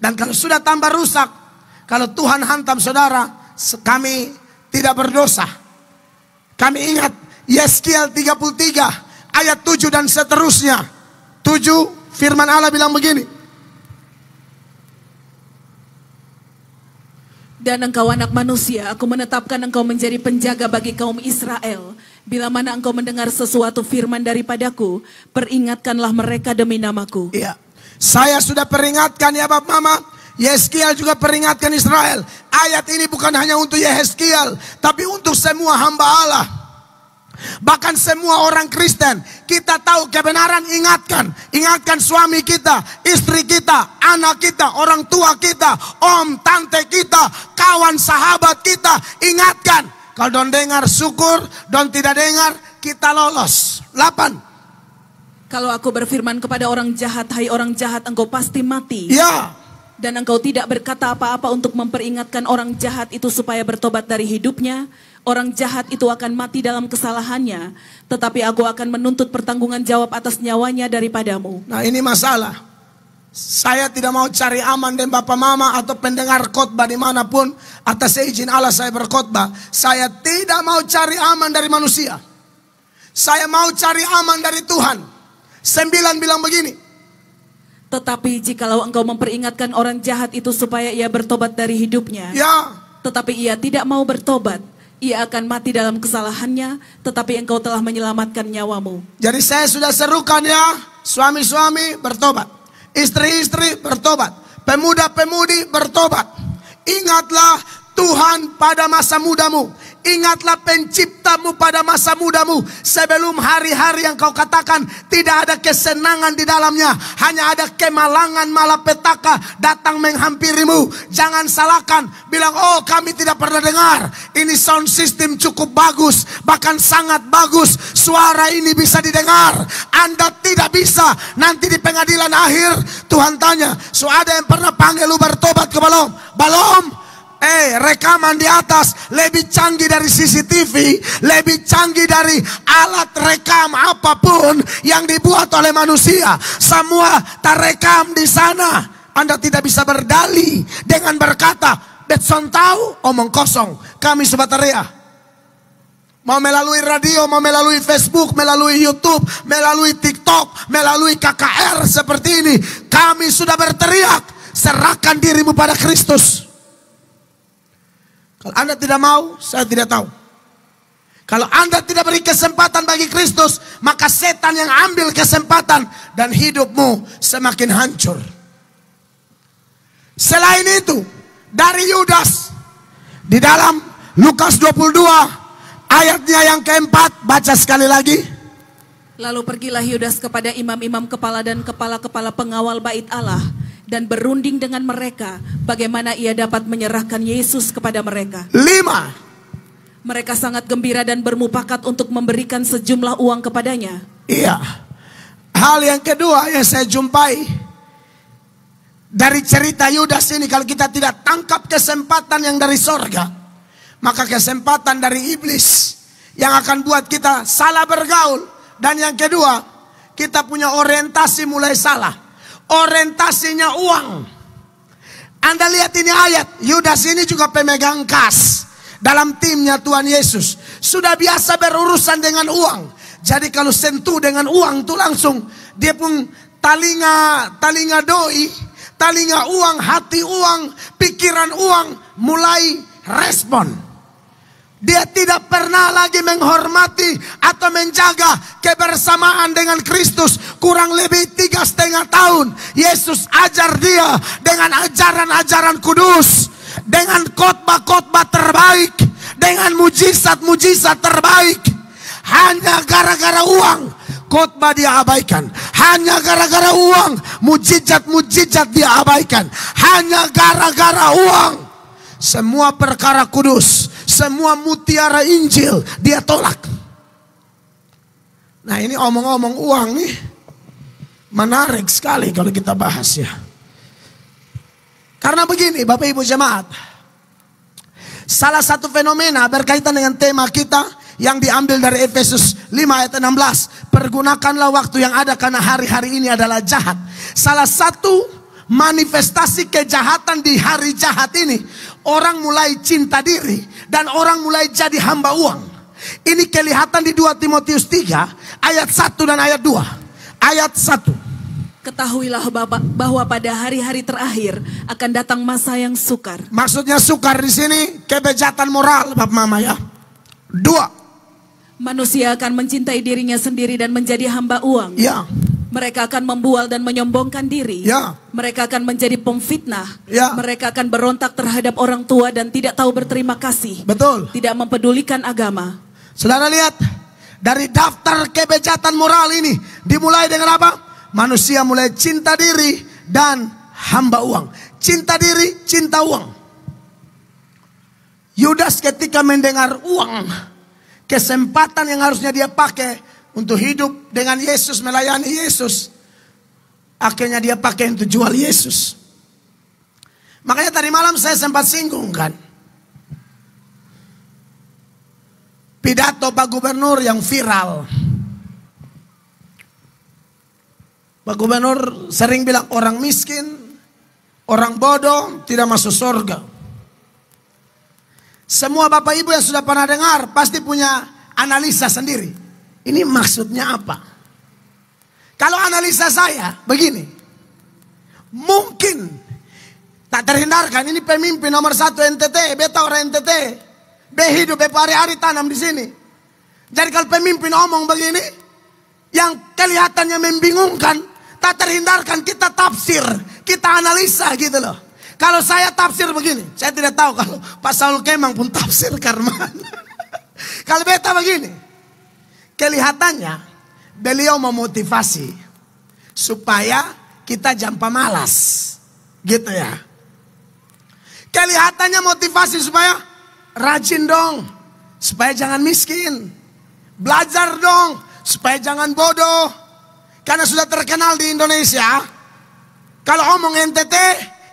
Dan kalau sudah tambah rusak, kalau Tuhan hantam saudara, kami tidak berdosa. Kami ingat Yeskiel 33 ayat 7 dan seterusnya. 7 firman Allah bilang begini. Dan engkau anak manusia, aku menetapkan engkau menjadi penjaga bagi kaum Israel. Bila mana engkau mendengar sesuatu firman daripadaku, peringatkanlah mereka demi namaku. Iya. Saya sudah peringatkan ya Bapak Mama. Yeskiel juga peringatkan Israel. Ayat ini bukan hanya untuk Yeskiel, tapi untuk semua hamba Allah. Bahkan semua orang Kristen, kita tahu kebenaran, ingatkan. Ingatkan suami kita, istri kita, anak kita, orang tua kita, om, tante kita, kawan sahabat kita. Ingatkan. Kalau don dengar syukur, don tidak dengar, kita lolos. 8. Kalau aku berfirman kepada orang jahat, hai orang jahat, engkau pasti mati. Ya dan engkau tidak berkata apa-apa untuk memperingatkan orang jahat itu supaya bertobat dari hidupnya, Orang jahat itu akan mati dalam kesalahannya, tetapi aku akan menuntut pertanggungan jawab atas nyawanya daripadamu. Nah ini masalah. Saya tidak mau cari aman dan bapak mama atau pendengar khotbah dimanapun atas izin Allah saya berkhotbah. Saya tidak mau cari aman dari manusia. Saya mau cari aman dari Tuhan. Sembilan bilang begini. Tetapi jikalau engkau memperingatkan orang jahat itu supaya ia bertobat dari hidupnya. Ya. Tetapi ia tidak mau bertobat ia akan mati dalam kesalahannya, tetapi engkau telah menyelamatkan nyawamu. Jadi saya sudah serukan ya, suami-suami bertobat, istri-istri bertobat, pemuda-pemudi bertobat. Ingatlah Tuhan pada masa mudamu. Ingatlah penciptamu pada masa mudamu. Sebelum hari-hari yang kau katakan tidak ada kesenangan di dalamnya. Hanya ada kemalangan malapetaka datang menghampirimu. Jangan salahkan. Bilang, oh kami tidak pernah dengar. Ini sound system cukup bagus. Bahkan sangat bagus. Suara ini bisa didengar. Anda tidak bisa. Nanti di pengadilan akhir Tuhan tanya. So ada yang pernah panggil lu bertobat ke balom Belum. Eh, rekaman di atas lebih canggih dari CCTV, lebih canggih dari alat rekam apapun yang dibuat oleh manusia. Semua terekam di sana. Anda tidak bisa berdali dengan berkata, Betson tahu, omong kosong. Kami sebataria. Mau melalui radio, mau melalui Facebook, melalui YouTube, melalui TikTok, melalui KKR seperti ini. Kami sudah berteriak, serahkan dirimu pada Kristus. Kalau Anda tidak mau, saya tidak tahu. Kalau Anda tidak beri kesempatan bagi Kristus, maka setan yang ambil kesempatan dan hidupmu semakin hancur. Selain itu, dari Yudas di dalam Lukas 22 ayatnya yang keempat, baca sekali lagi. Lalu pergilah Yudas kepada imam-imam kepala dan kepala-kepala pengawal bait Allah dan berunding dengan mereka bagaimana ia dapat menyerahkan Yesus kepada mereka. Lima. Mereka sangat gembira dan bermupakat untuk memberikan sejumlah uang kepadanya. Iya. Hal yang kedua yang saya jumpai dari cerita Yudas ini kalau kita tidak tangkap kesempatan yang dari sorga, maka kesempatan dari iblis yang akan buat kita salah bergaul dan yang kedua kita punya orientasi mulai salah orientasinya uang. Anda lihat ini ayat, Yudas ini juga pemegang kas dalam timnya Tuhan Yesus. Sudah biasa berurusan dengan uang. Jadi kalau sentuh dengan uang tuh langsung dia pun talinga talinga doi, talinga uang, hati uang, pikiran uang mulai respon. Dia tidak pernah lagi menghormati atau menjaga kebersamaan dengan Kristus. Kurang lebih tiga setengah tahun. Yesus ajar dia dengan ajaran-ajaran kudus. Dengan khotbah-khotbah terbaik. Dengan mujizat-mujizat terbaik. Hanya gara-gara uang khotbah dia abaikan. Hanya gara-gara uang, mujizat-mujizat dia abaikan. Hanya gara-gara uang, semua perkara kudus semua mutiara Injil dia tolak. Nah ini omong-omong uang nih. Menarik sekali kalau kita bahas ya. Karena begini Bapak Ibu Jemaat. Salah satu fenomena berkaitan dengan tema kita yang diambil dari Efesus 5 ayat 16. Pergunakanlah waktu yang ada karena hari-hari ini adalah jahat. Salah satu manifestasi kejahatan di hari jahat ini, orang mulai cinta diri dan orang mulai jadi hamba uang. Ini kelihatan di 2 Timotius 3 ayat 1 dan ayat 2. Ayat 1. Ketahuilah Bapak bahwa pada hari-hari terakhir akan datang masa yang sukar. Maksudnya sukar di sini kebejatan moral Bapak Mama ya. Dua. Manusia akan mencintai dirinya sendiri dan menjadi hamba uang. Ya. Mereka akan membual dan menyombongkan diri. Ya. Mereka akan menjadi pemfitnah. Ya. Mereka akan berontak terhadap orang tua dan tidak tahu berterima kasih. Betul. Tidak mempedulikan agama. Saudara lihat, dari daftar kebejatan moral ini dimulai dengan apa? Manusia mulai cinta diri dan hamba uang. Cinta diri, cinta uang. Yudas ketika mendengar uang, kesempatan yang harusnya dia pakai untuk hidup dengan Yesus, melayani Yesus. Akhirnya dia pakai untuk jual Yesus. Makanya tadi malam saya sempat singgung kan. Pidato Pak Gubernur yang viral. Pak Gubernur sering bilang orang miskin, orang bodoh tidak masuk surga. Semua Bapak Ibu yang sudah pernah dengar pasti punya analisa sendiri. Ini maksudnya apa? Kalau analisa saya begini, mungkin tak terhindarkan ini pemimpin nomor satu NTT, beta orang NTT, Be hidup be hari-hari tanam di sini. Jadi kalau pemimpin omong begini, yang kelihatannya membingungkan, tak terhindarkan kita tafsir, kita analisa gitu loh. Kalau saya tafsir begini, saya tidak tahu kalau Pak Saul Kemang pun tafsir karena Kalau beta begini, Kelihatannya beliau memotivasi supaya kita jangan pemalas. Gitu ya. Kelihatannya motivasi supaya rajin dong, supaya jangan miskin. Belajar dong, supaya jangan bodoh. Karena sudah terkenal di Indonesia, kalau omong NTT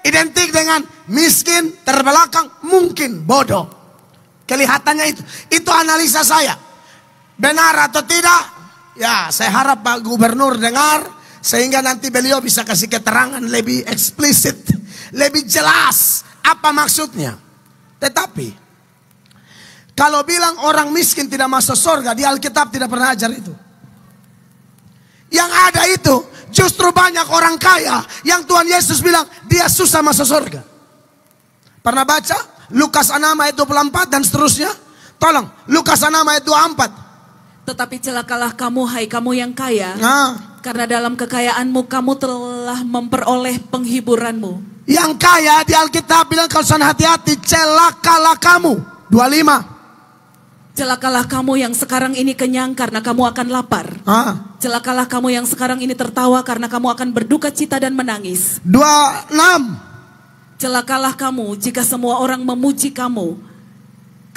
identik dengan miskin, terbelakang, mungkin bodoh. Kelihatannya itu. Itu analisa saya. Benar atau tidak? Ya, saya harap Pak Gubernur dengar sehingga nanti beliau bisa kasih keterangan lebih eksplisit, lebih jelas apa maksudnya. Tetapi kalau bilang orang miskin tidak masuk surga, di Alkitab tidak pernah ajar itu. Yang ada itu justru banyak orang kaya yang Tuhan Yesus bilang dia susah masuk surga. Pernah baca Lukas 6 ayat 24 dan seterusnya? Tolong, Lukas 6 ayat 24. Tetapi celakalah kamu, hai kamu yang kaya. Nah. Karena dalam kekayaanmu kamu telah memperoleh penghiburanmu. Yang kaya di Alkitab bilang kalau hati-hati, celakalah kamu. 25. Celakalah kamu yang sekarang ini kenyang karena kamu akan lapar. Ah. Celakalah kamu yang sekarang ini tertawa karena kamu akan berduka cita dan menangis. 26. Celakalah kamu jika semua orang memuji kamu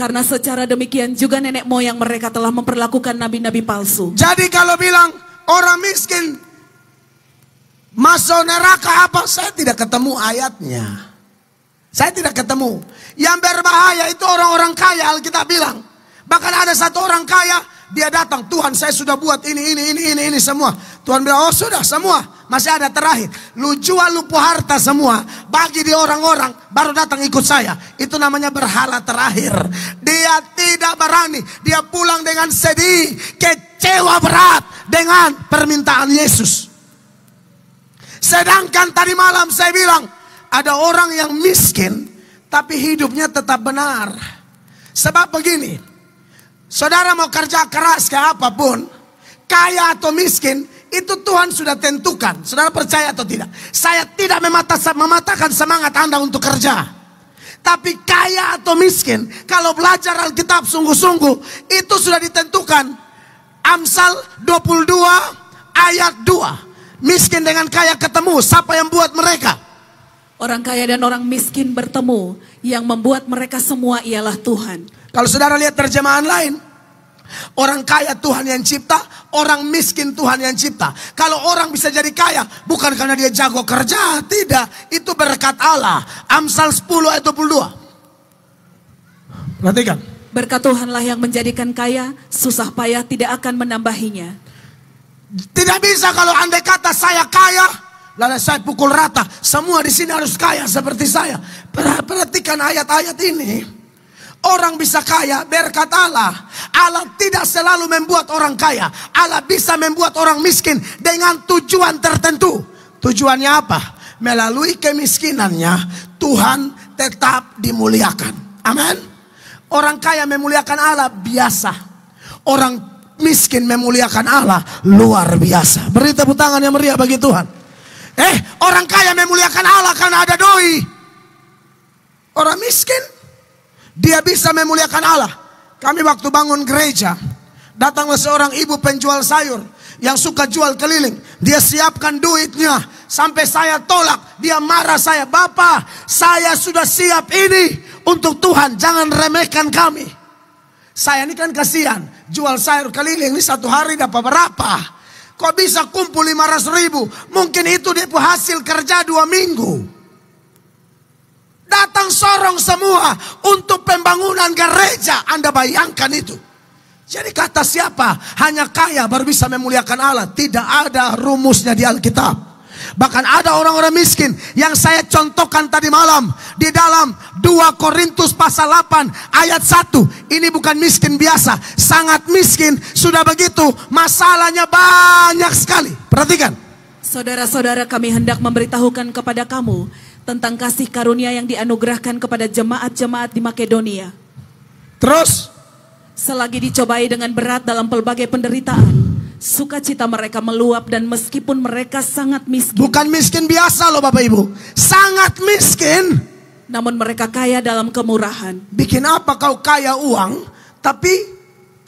karena secara demikian juga nenek moyang mereka telah memperlakukan nabi-nabi palsu. Jadi kalau bilang orang miskin masuk neraka apa, saya tidak ketemu ayatnya. Saya tidak ketemu. Yang berbahaya itu orang-orang kaya, Alkitab bilang. Bahkan ada satu orang kaya, dia datang, Tuhan saya sudah buat ini, ini, ini, ini, ini semua. Tuhan bilang, oh sudah semua masih ada terakhir. Lu jual ah, lupu harta semua, bagi di orang-orang, baru datang ikut saya. Itu namanya berhala terakhir. Dia tidak berani, dia pulang dengan sedih, kecewa berat dengan permintaan Yesus. Sedangkan tadi malam saya bilang, ada orang yang miskin, tapi hidupnya tetap benar. Sebab begini, saudara mau kerja keras ke apapun, kaya atau miskin, itu Tuhan sudah tentukan. Saudara percaya atau tidak? Saya tidak mematahkan semangat Anda untuk kerja. Tapi kaya atau miskin, kalau belajar Alkitab sungguh-sungguh, itu sudah ditentukan. Amsal 22 ayat 2. Miskin dengan kaya ketemu, siapa yang buat mereka? Orang kaya dan orang miskin bertemu, yang membuat mereka semua ialah Tuhan. Kalau saudara lihat terjemahan lain, Orang kaya Tuhan yang cipta, orang miskin Tuhan yang cipta. Kalau orang bisa jadi kaya, bukan karena dia jago kerja, tidak. Itu berkat Allah. Amsal 10 ayat 22. Perhatikan. Berkat Tuhanlah yang menjadikan kaya, susah payah tidak akan menambahinya. Tidak bisa kalau andai kata saya kaya, lalu saya pukul rata. Semua di sini harus kaya seperti saya. Perhatikan ayat-ayat ini. Orang bisa kaya berkat Allah. Allah tidak selalu membuat orang kaya. Allah bisa membuat orang miskin dengan tujuan tertentu. Tujuannya apa? Melalui kemiskinannya Tuhan tetap dimuliakan. Amin. Orang kaya memuliakan Allah biasa. Orang miskin memuliakan Allah luar biasa. Beri tepuk tangan yang meriah bagi Tuhan. Eh, orang kaya memuliakan Allah karena ada doi. Orang miskin dia bisa memuliakan Allah. Kami waktu bangun gereja, datanglah seorang ibu penjual sayur yang suka jual keliling. Dia siapkan duitnya sampai saya tolak. Dia marah saya, "Bapak, saya sudah siap ini untuk Tuhan. Jangan remehkan kami." Saya ini kan kasihan, jual sayur keliling ini satu hari dapat berapa? Kok bisa kumpul 500 ribu? Mungkin itu dia hasil kerja dua minggu. Datang sorong semua untuk pembangunan gereja. Anda bayangkan itu. Jadi kata siapa? Hanya kaya baru bisa memuliakan Allah. Tidak ada rumusnya di Alkitab. Bahkan ada orang-orang miskin yang saya contohkan tadi malam di dalam 2 Korintus pasal 8 ayat 1. Ini bukan miskin biasa, sangat miskin. Sudah begitu masalahnya banyak sekali. Perhatikan. Saudara-saudara kami hendak memberitahukan kepada kamu tentang kasih karunia yang dianugerahkan kepada jemaat-jemaat di Makedonia. Terus? Selagi dicobai dengan berat dalam pelbagai penderitaan, sukacita mereka meluap dan meskipun mereka sangat miskin. Bukan miskin biasa loh Bapak Ibu, sangat miskin. Namun mereka kaya dalam kemurahan. Bikin apa kau kaya uang, tapi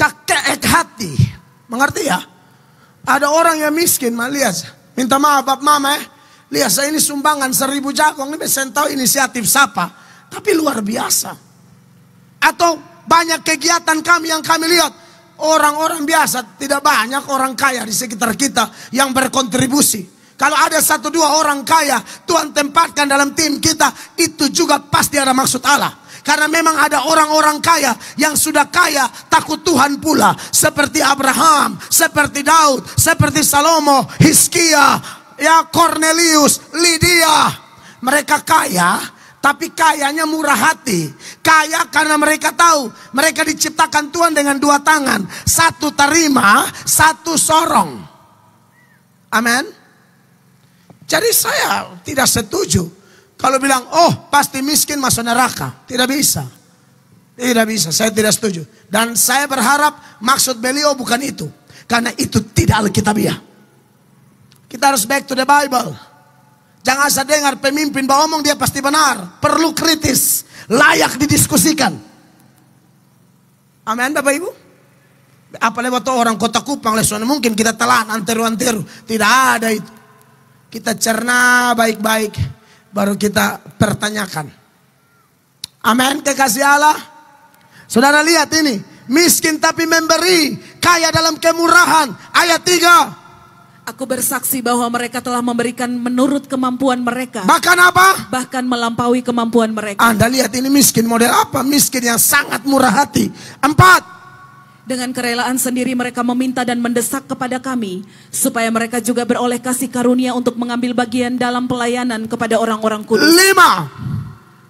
kakek hati. Mengerti ya? Ada orang yang miskin, Malias. Minta maaf, Bapak mama Eh? Lihat saya ini sumbangan seribu jagung Ini saya tahu inisiatif siapa. Tapi luar biasa. Atau banyak kegiatan kami yang kami lihat. Orang-orang biasa tidak banyak orang kaya di sekitar kita yang berkontribusi. Kalau ada satu dua orang kaya Tuhan tempatkan dalam tim kita itu juga pasti ada maksud Allah. Karena memang ada orang-orang kaya yang sudah kaya takut Tuhan pula. Seperti Abraham, seperti Daud, seperti Salomo, Hiskia, ya Cornelius, Lydia. Mereka kaya, tapi kayanya murah hati. Kaya karena mereka tahu mereka diciptakan Tuhan dengan dua tangan. Satu terima, satu sorong. Amin. Jadi saya tidak setuju kalau bilang, oh pasti miskin masuk neraka. Tidak bisa. Tidak bisa, saya tidak setuju. Dan saya berharap maksud beliau bukan itu. Karena itu tidak Alkitabiah. Kita harus back to the Bible. Jangan saya dengar pemimpin bahwa omong dia pasti benar. Perlu kritis. Layak didiskusikan. Amin Bapak Ibu? Apa lewat orang kota Kupang lesona mungkin kita telan anteru-anteru. Tidak ada itu. Kita cerna baik-baik. Baru kita pertanyakan. Amin kekasih Allah. Saudara lihat ini. Miskin tapi memberi. Kaya dalam kemurahan. Ayat 3. Aku bersaksi bahwa mereka telah memberikan menurut kemampuan mereka. Bahkan apa? Bahkan melampaui kemampuan mereka. Anda lihat ini miskin model apa? Miskin yang sangat murah hati. Empat. Dengan kerelaan sendiri mereka meminta dan mendesak kepada kami supaya mereka juga beroleh kasih karunia untuk mengambil bagian dalam pelayanan kepada orang-orang kudus. Lima.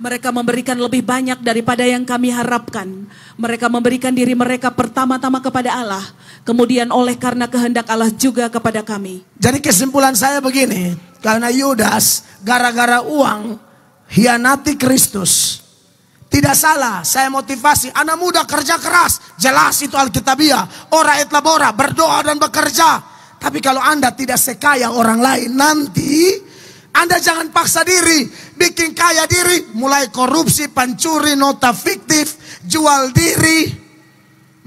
Mereka memberikan lebih banyak daripada yang kami harapkan. Mereka memberikan diri mereka pertama-tama kepada Allah, kemudian oleh karena kehendak Allah juga kepada kami. Jadi kesimpulan saya begini, karena Yudas gara-gara uang hianati Kristus. Tidak salah, saya motivasi. Anak muda kerja keras, jelas itu Alkitabiah. Ora et labora, berdoa dan bekerja. Tapi kalau Anda tidak sekaya orang lain, nanti anda jangan paksa diri, bikin kaya diri, mulai korupsi, pencuri, nota fiktif, jual diri,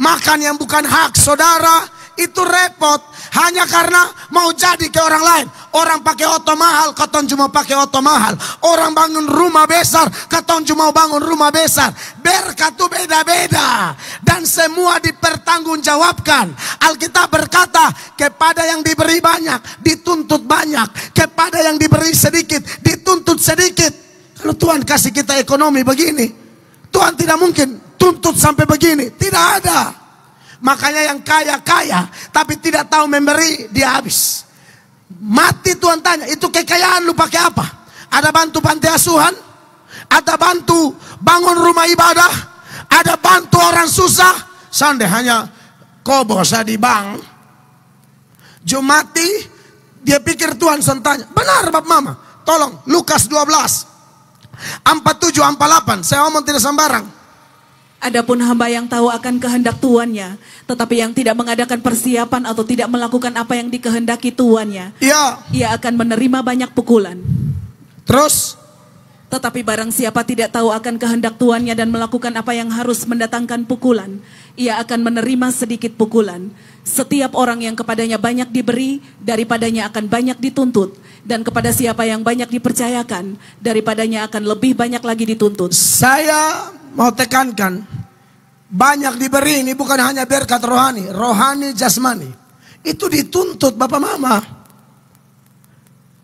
makan yang bukan hak saudara, itu repot hanya karena mau jadi ke orang lain. Orang pakai oto mahal, katon cuma pakai oto mahal. Orang bangun rumah besar, katon cuma bangun rumah besar. Berkat itu beda-beda dan semua dipertanggungjawabkan. Alkitab berkata, kepada yang diberi banyak dituntut banyak, kepada yang diberi sedikit dituntut sedikit. Kalau Tuhan kasih kita ekonomi begini, Tuhan tidak mungkin tuntut sampai begini. Tidak ada. Makanya yang kaya-kaya tapi tidak tahu memberi, dia habis. Mati Tuhan tanya, itu kekayaan lu pakai apa? Ada bantu panti asuhan? Ada bantu bangun rumah ibadah? Ada bantu orang susah? Sande hanya kobos di bank. Jumati, dia pikir Tuhan sentanya. Benar Bapak Mama, tolong Lukas 12. 47, 48, saya omong tidak sembarang. Adapun hamba yang tahu akan kehendak tuannya, tetapi yang tidak mengadakan persiapan atau tidak melakukan apa yang dikehendaki tuannya, ya. ia akan menerima banyak pukulan. Terus, tetapi barang siapa tidak tahu akan kehendak tuannya dan melakukan apa yang harus mendatangkan pukulan, ia akan menerima sedikit pukulan. Setiap orang yang kepadanya banyak diberi, daripadanya akan banyak dituntut. Dan kepada siapa yang banyak dipercayakan, daripadanya akan lebih banyak lagi dituntut. Saya mau tekankan banyak diberi ini bukan hanya berkat rohani, rohani jasmani. Itu dituntut Bapak Mama.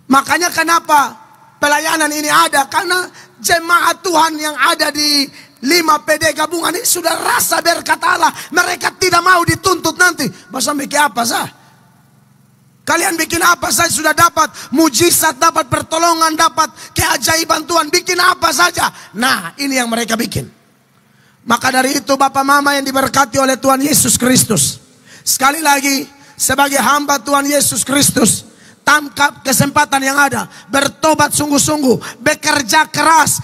Makanya kenapa pelayanan ini ada? Karena jemaat Tuhan yang ada di 5 PD gabungan ini sudah rasa berkat Allah. Mereka tidak mau dituntut nanti. Masa bikin apa sah? Kalian bikin apa saja sudah dapat mujizat, dapat pertolongan, dapat keajaiban Tuhan. Bikin apa saja. Nah, ini yang mereka bikin. Maka dari itu Bapak Mama yang diberkati oleh Tuhan Yesus Kristus. Sekali lagi, sebagai hamba Tuhan Yesus Kristus, tangkap kesempatan yang ada. Bertobat sungguh-sungguh, bekerja keras,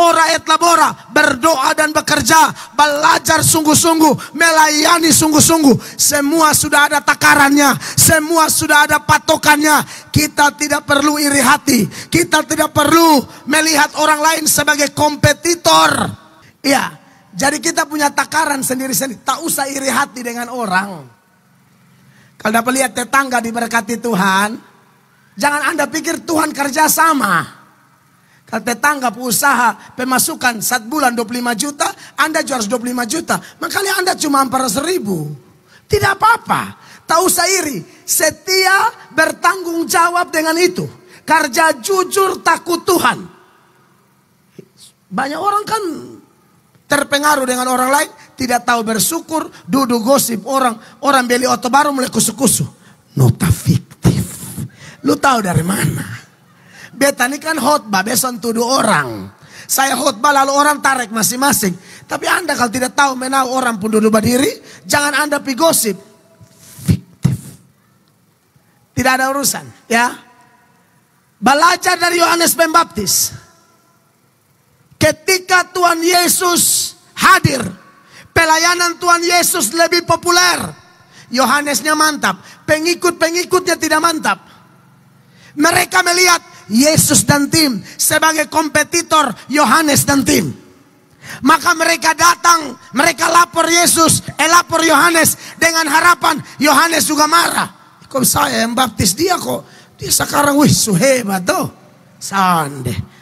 ora et labora, berdoa dan bekerja, belajar sungguh-sungguh, melayani sungguh-sungguh. Semua sudah ada takarannya, semua sudah ada patokannya. Kita tidak perlu iri hati, kita tidak perlu melihat orang lain sebagai kompetitor. Ya, jadi kita punya takaran sendiri-sendiri. Tak usah iri hati dengan orang. Kalau dapat lihat tetangga diberkati Tuhan. Jangan anda pikir Tuhan kerja sama. Kalau tetangga usaha pemasukan satu bulan 25 juta, Anda jual 25 juta. Makanya Anda cuma 400 ribu. Tidak apa-apa. Tak usah iri. Setia bertanggung jawab dengan itu. Kerja jujur takut Tuhan. Banyak orang kan terpengaruh dengan orang lain, tidak tahu bersyukur, duduk gosip orang, orang beli otot baru mulai kusuk-kusuk. Nota fiktif. Lu tahu dari mana? Beta ini kan khotbah, besan tuduh orang. Saya khotbah lalu orang tarik masing-masing. Tapi Anda kalau tidak tahu menahu orang pun duduk berdiri, jangan Anda pi gosip. Fiktif. Tidak ada urusan, ya. Belajar dari Yohanes Pembaptis. Ketika Tuhan Yesus hadir, pelayanan Tuhan Yesus lebih populer. Yohanesnya mantap, pengikut-pengikutnya tidak mantap. Mereka melihat Yesus dan tim sebagai kompetitor Yohanes dan tim. Maka mereka datang, mereka lapor Yesus, eh lapor Yohanes dengan harapan Yohanes juga marah. Kok saya yang baptis dia kok? Dia sekarang wih suhebat tuh. Sande.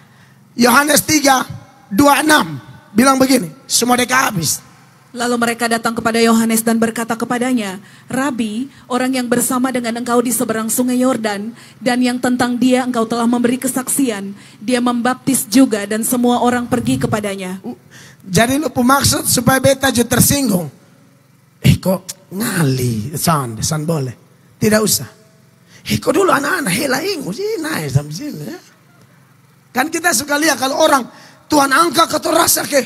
Yohanes 3 26 bilang begini, semua mereka habis. Lalu mereka datang kepada Yohanes dan berkata kepadanya, Rabi, orang yang bersama dengan engkau di seberang sungai Yordan, dan yang tentang dia engkau telah memberi kesaksian, dia membaptis juga dan semua orang pergi kepadanya. Jadi lu pemaksud supaya beta juga tersinggung. Eh kok ngali, san, san boleh. Tidak usah. Eh kok dulu anak-anak hela ingus, nice naik Ya. Kan kita suka lihat kalau orang Tuhan angka kata rasa ke.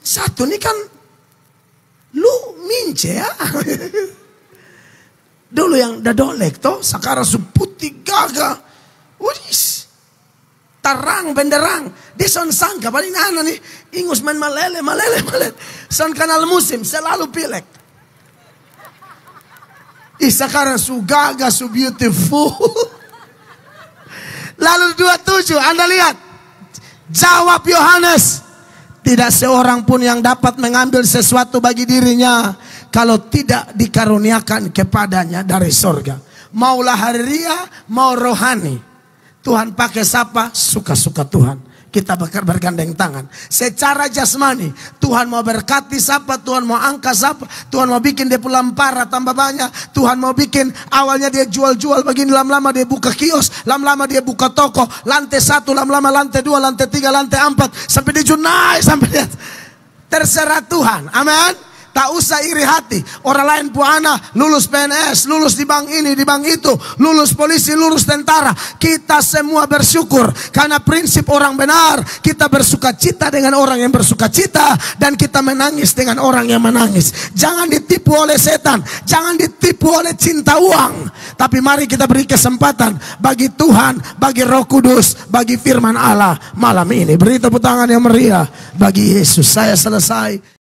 Satu ini kan lu mince ya. Dulu yang dadolek toh, sekarang seputi gaga. wuih terang benderang. Di son sangka paling anak nih. Ingus main malele, malele, malele. Son kanal musim selalu pilek. Ih sekarang su gaga, su beautiful. Lalu dua tujuh Anda lihat. Jawab Yohanes, tidak seorang pun yang dapat mengambil sesuatu bagi dirinya kalau tidak dikaruniakan kepadanya dari sorga. Maulah hari ria, mau rohani. Tuhan pakai siapa? Suka-suka Tuhan kita bergandeng tangan. Secara jasmani, Tuhan mau berkati siapa, Tuhan mau angkat siapa, Tuhan mau bikin dia pulang parah tambah banyak, Tuhan mau bikin awalnya dia jual-jual begini, lama-lama dia buka kios, lama-lama dia buka toko, lantai satu, lama-lama lantai dua, lantai tiga, lantai empat, sampai dia junai, sampai dia terserah Tuhan. Amin tak usah iri hati. Orang lain puana, lulus PNS, lulus di bank ini, di bank itu, lulus polisi, lulus tentara. Kita semua bersyukur karena prinsip orang benar. Kita bersuka cita dengan orang yang bersuka cita dan kita menangis dengan orang yang menangis. Jangan ditipu oleh setan, jangan ditipu oleh cinta uang. Tapi mari kita beri kesempatan bagi Tuhan, bagi Roh Kudus, bagi firman Allah malam ini. Beri tepuk tangan yang meriah bagi Yesus. Saya selesai.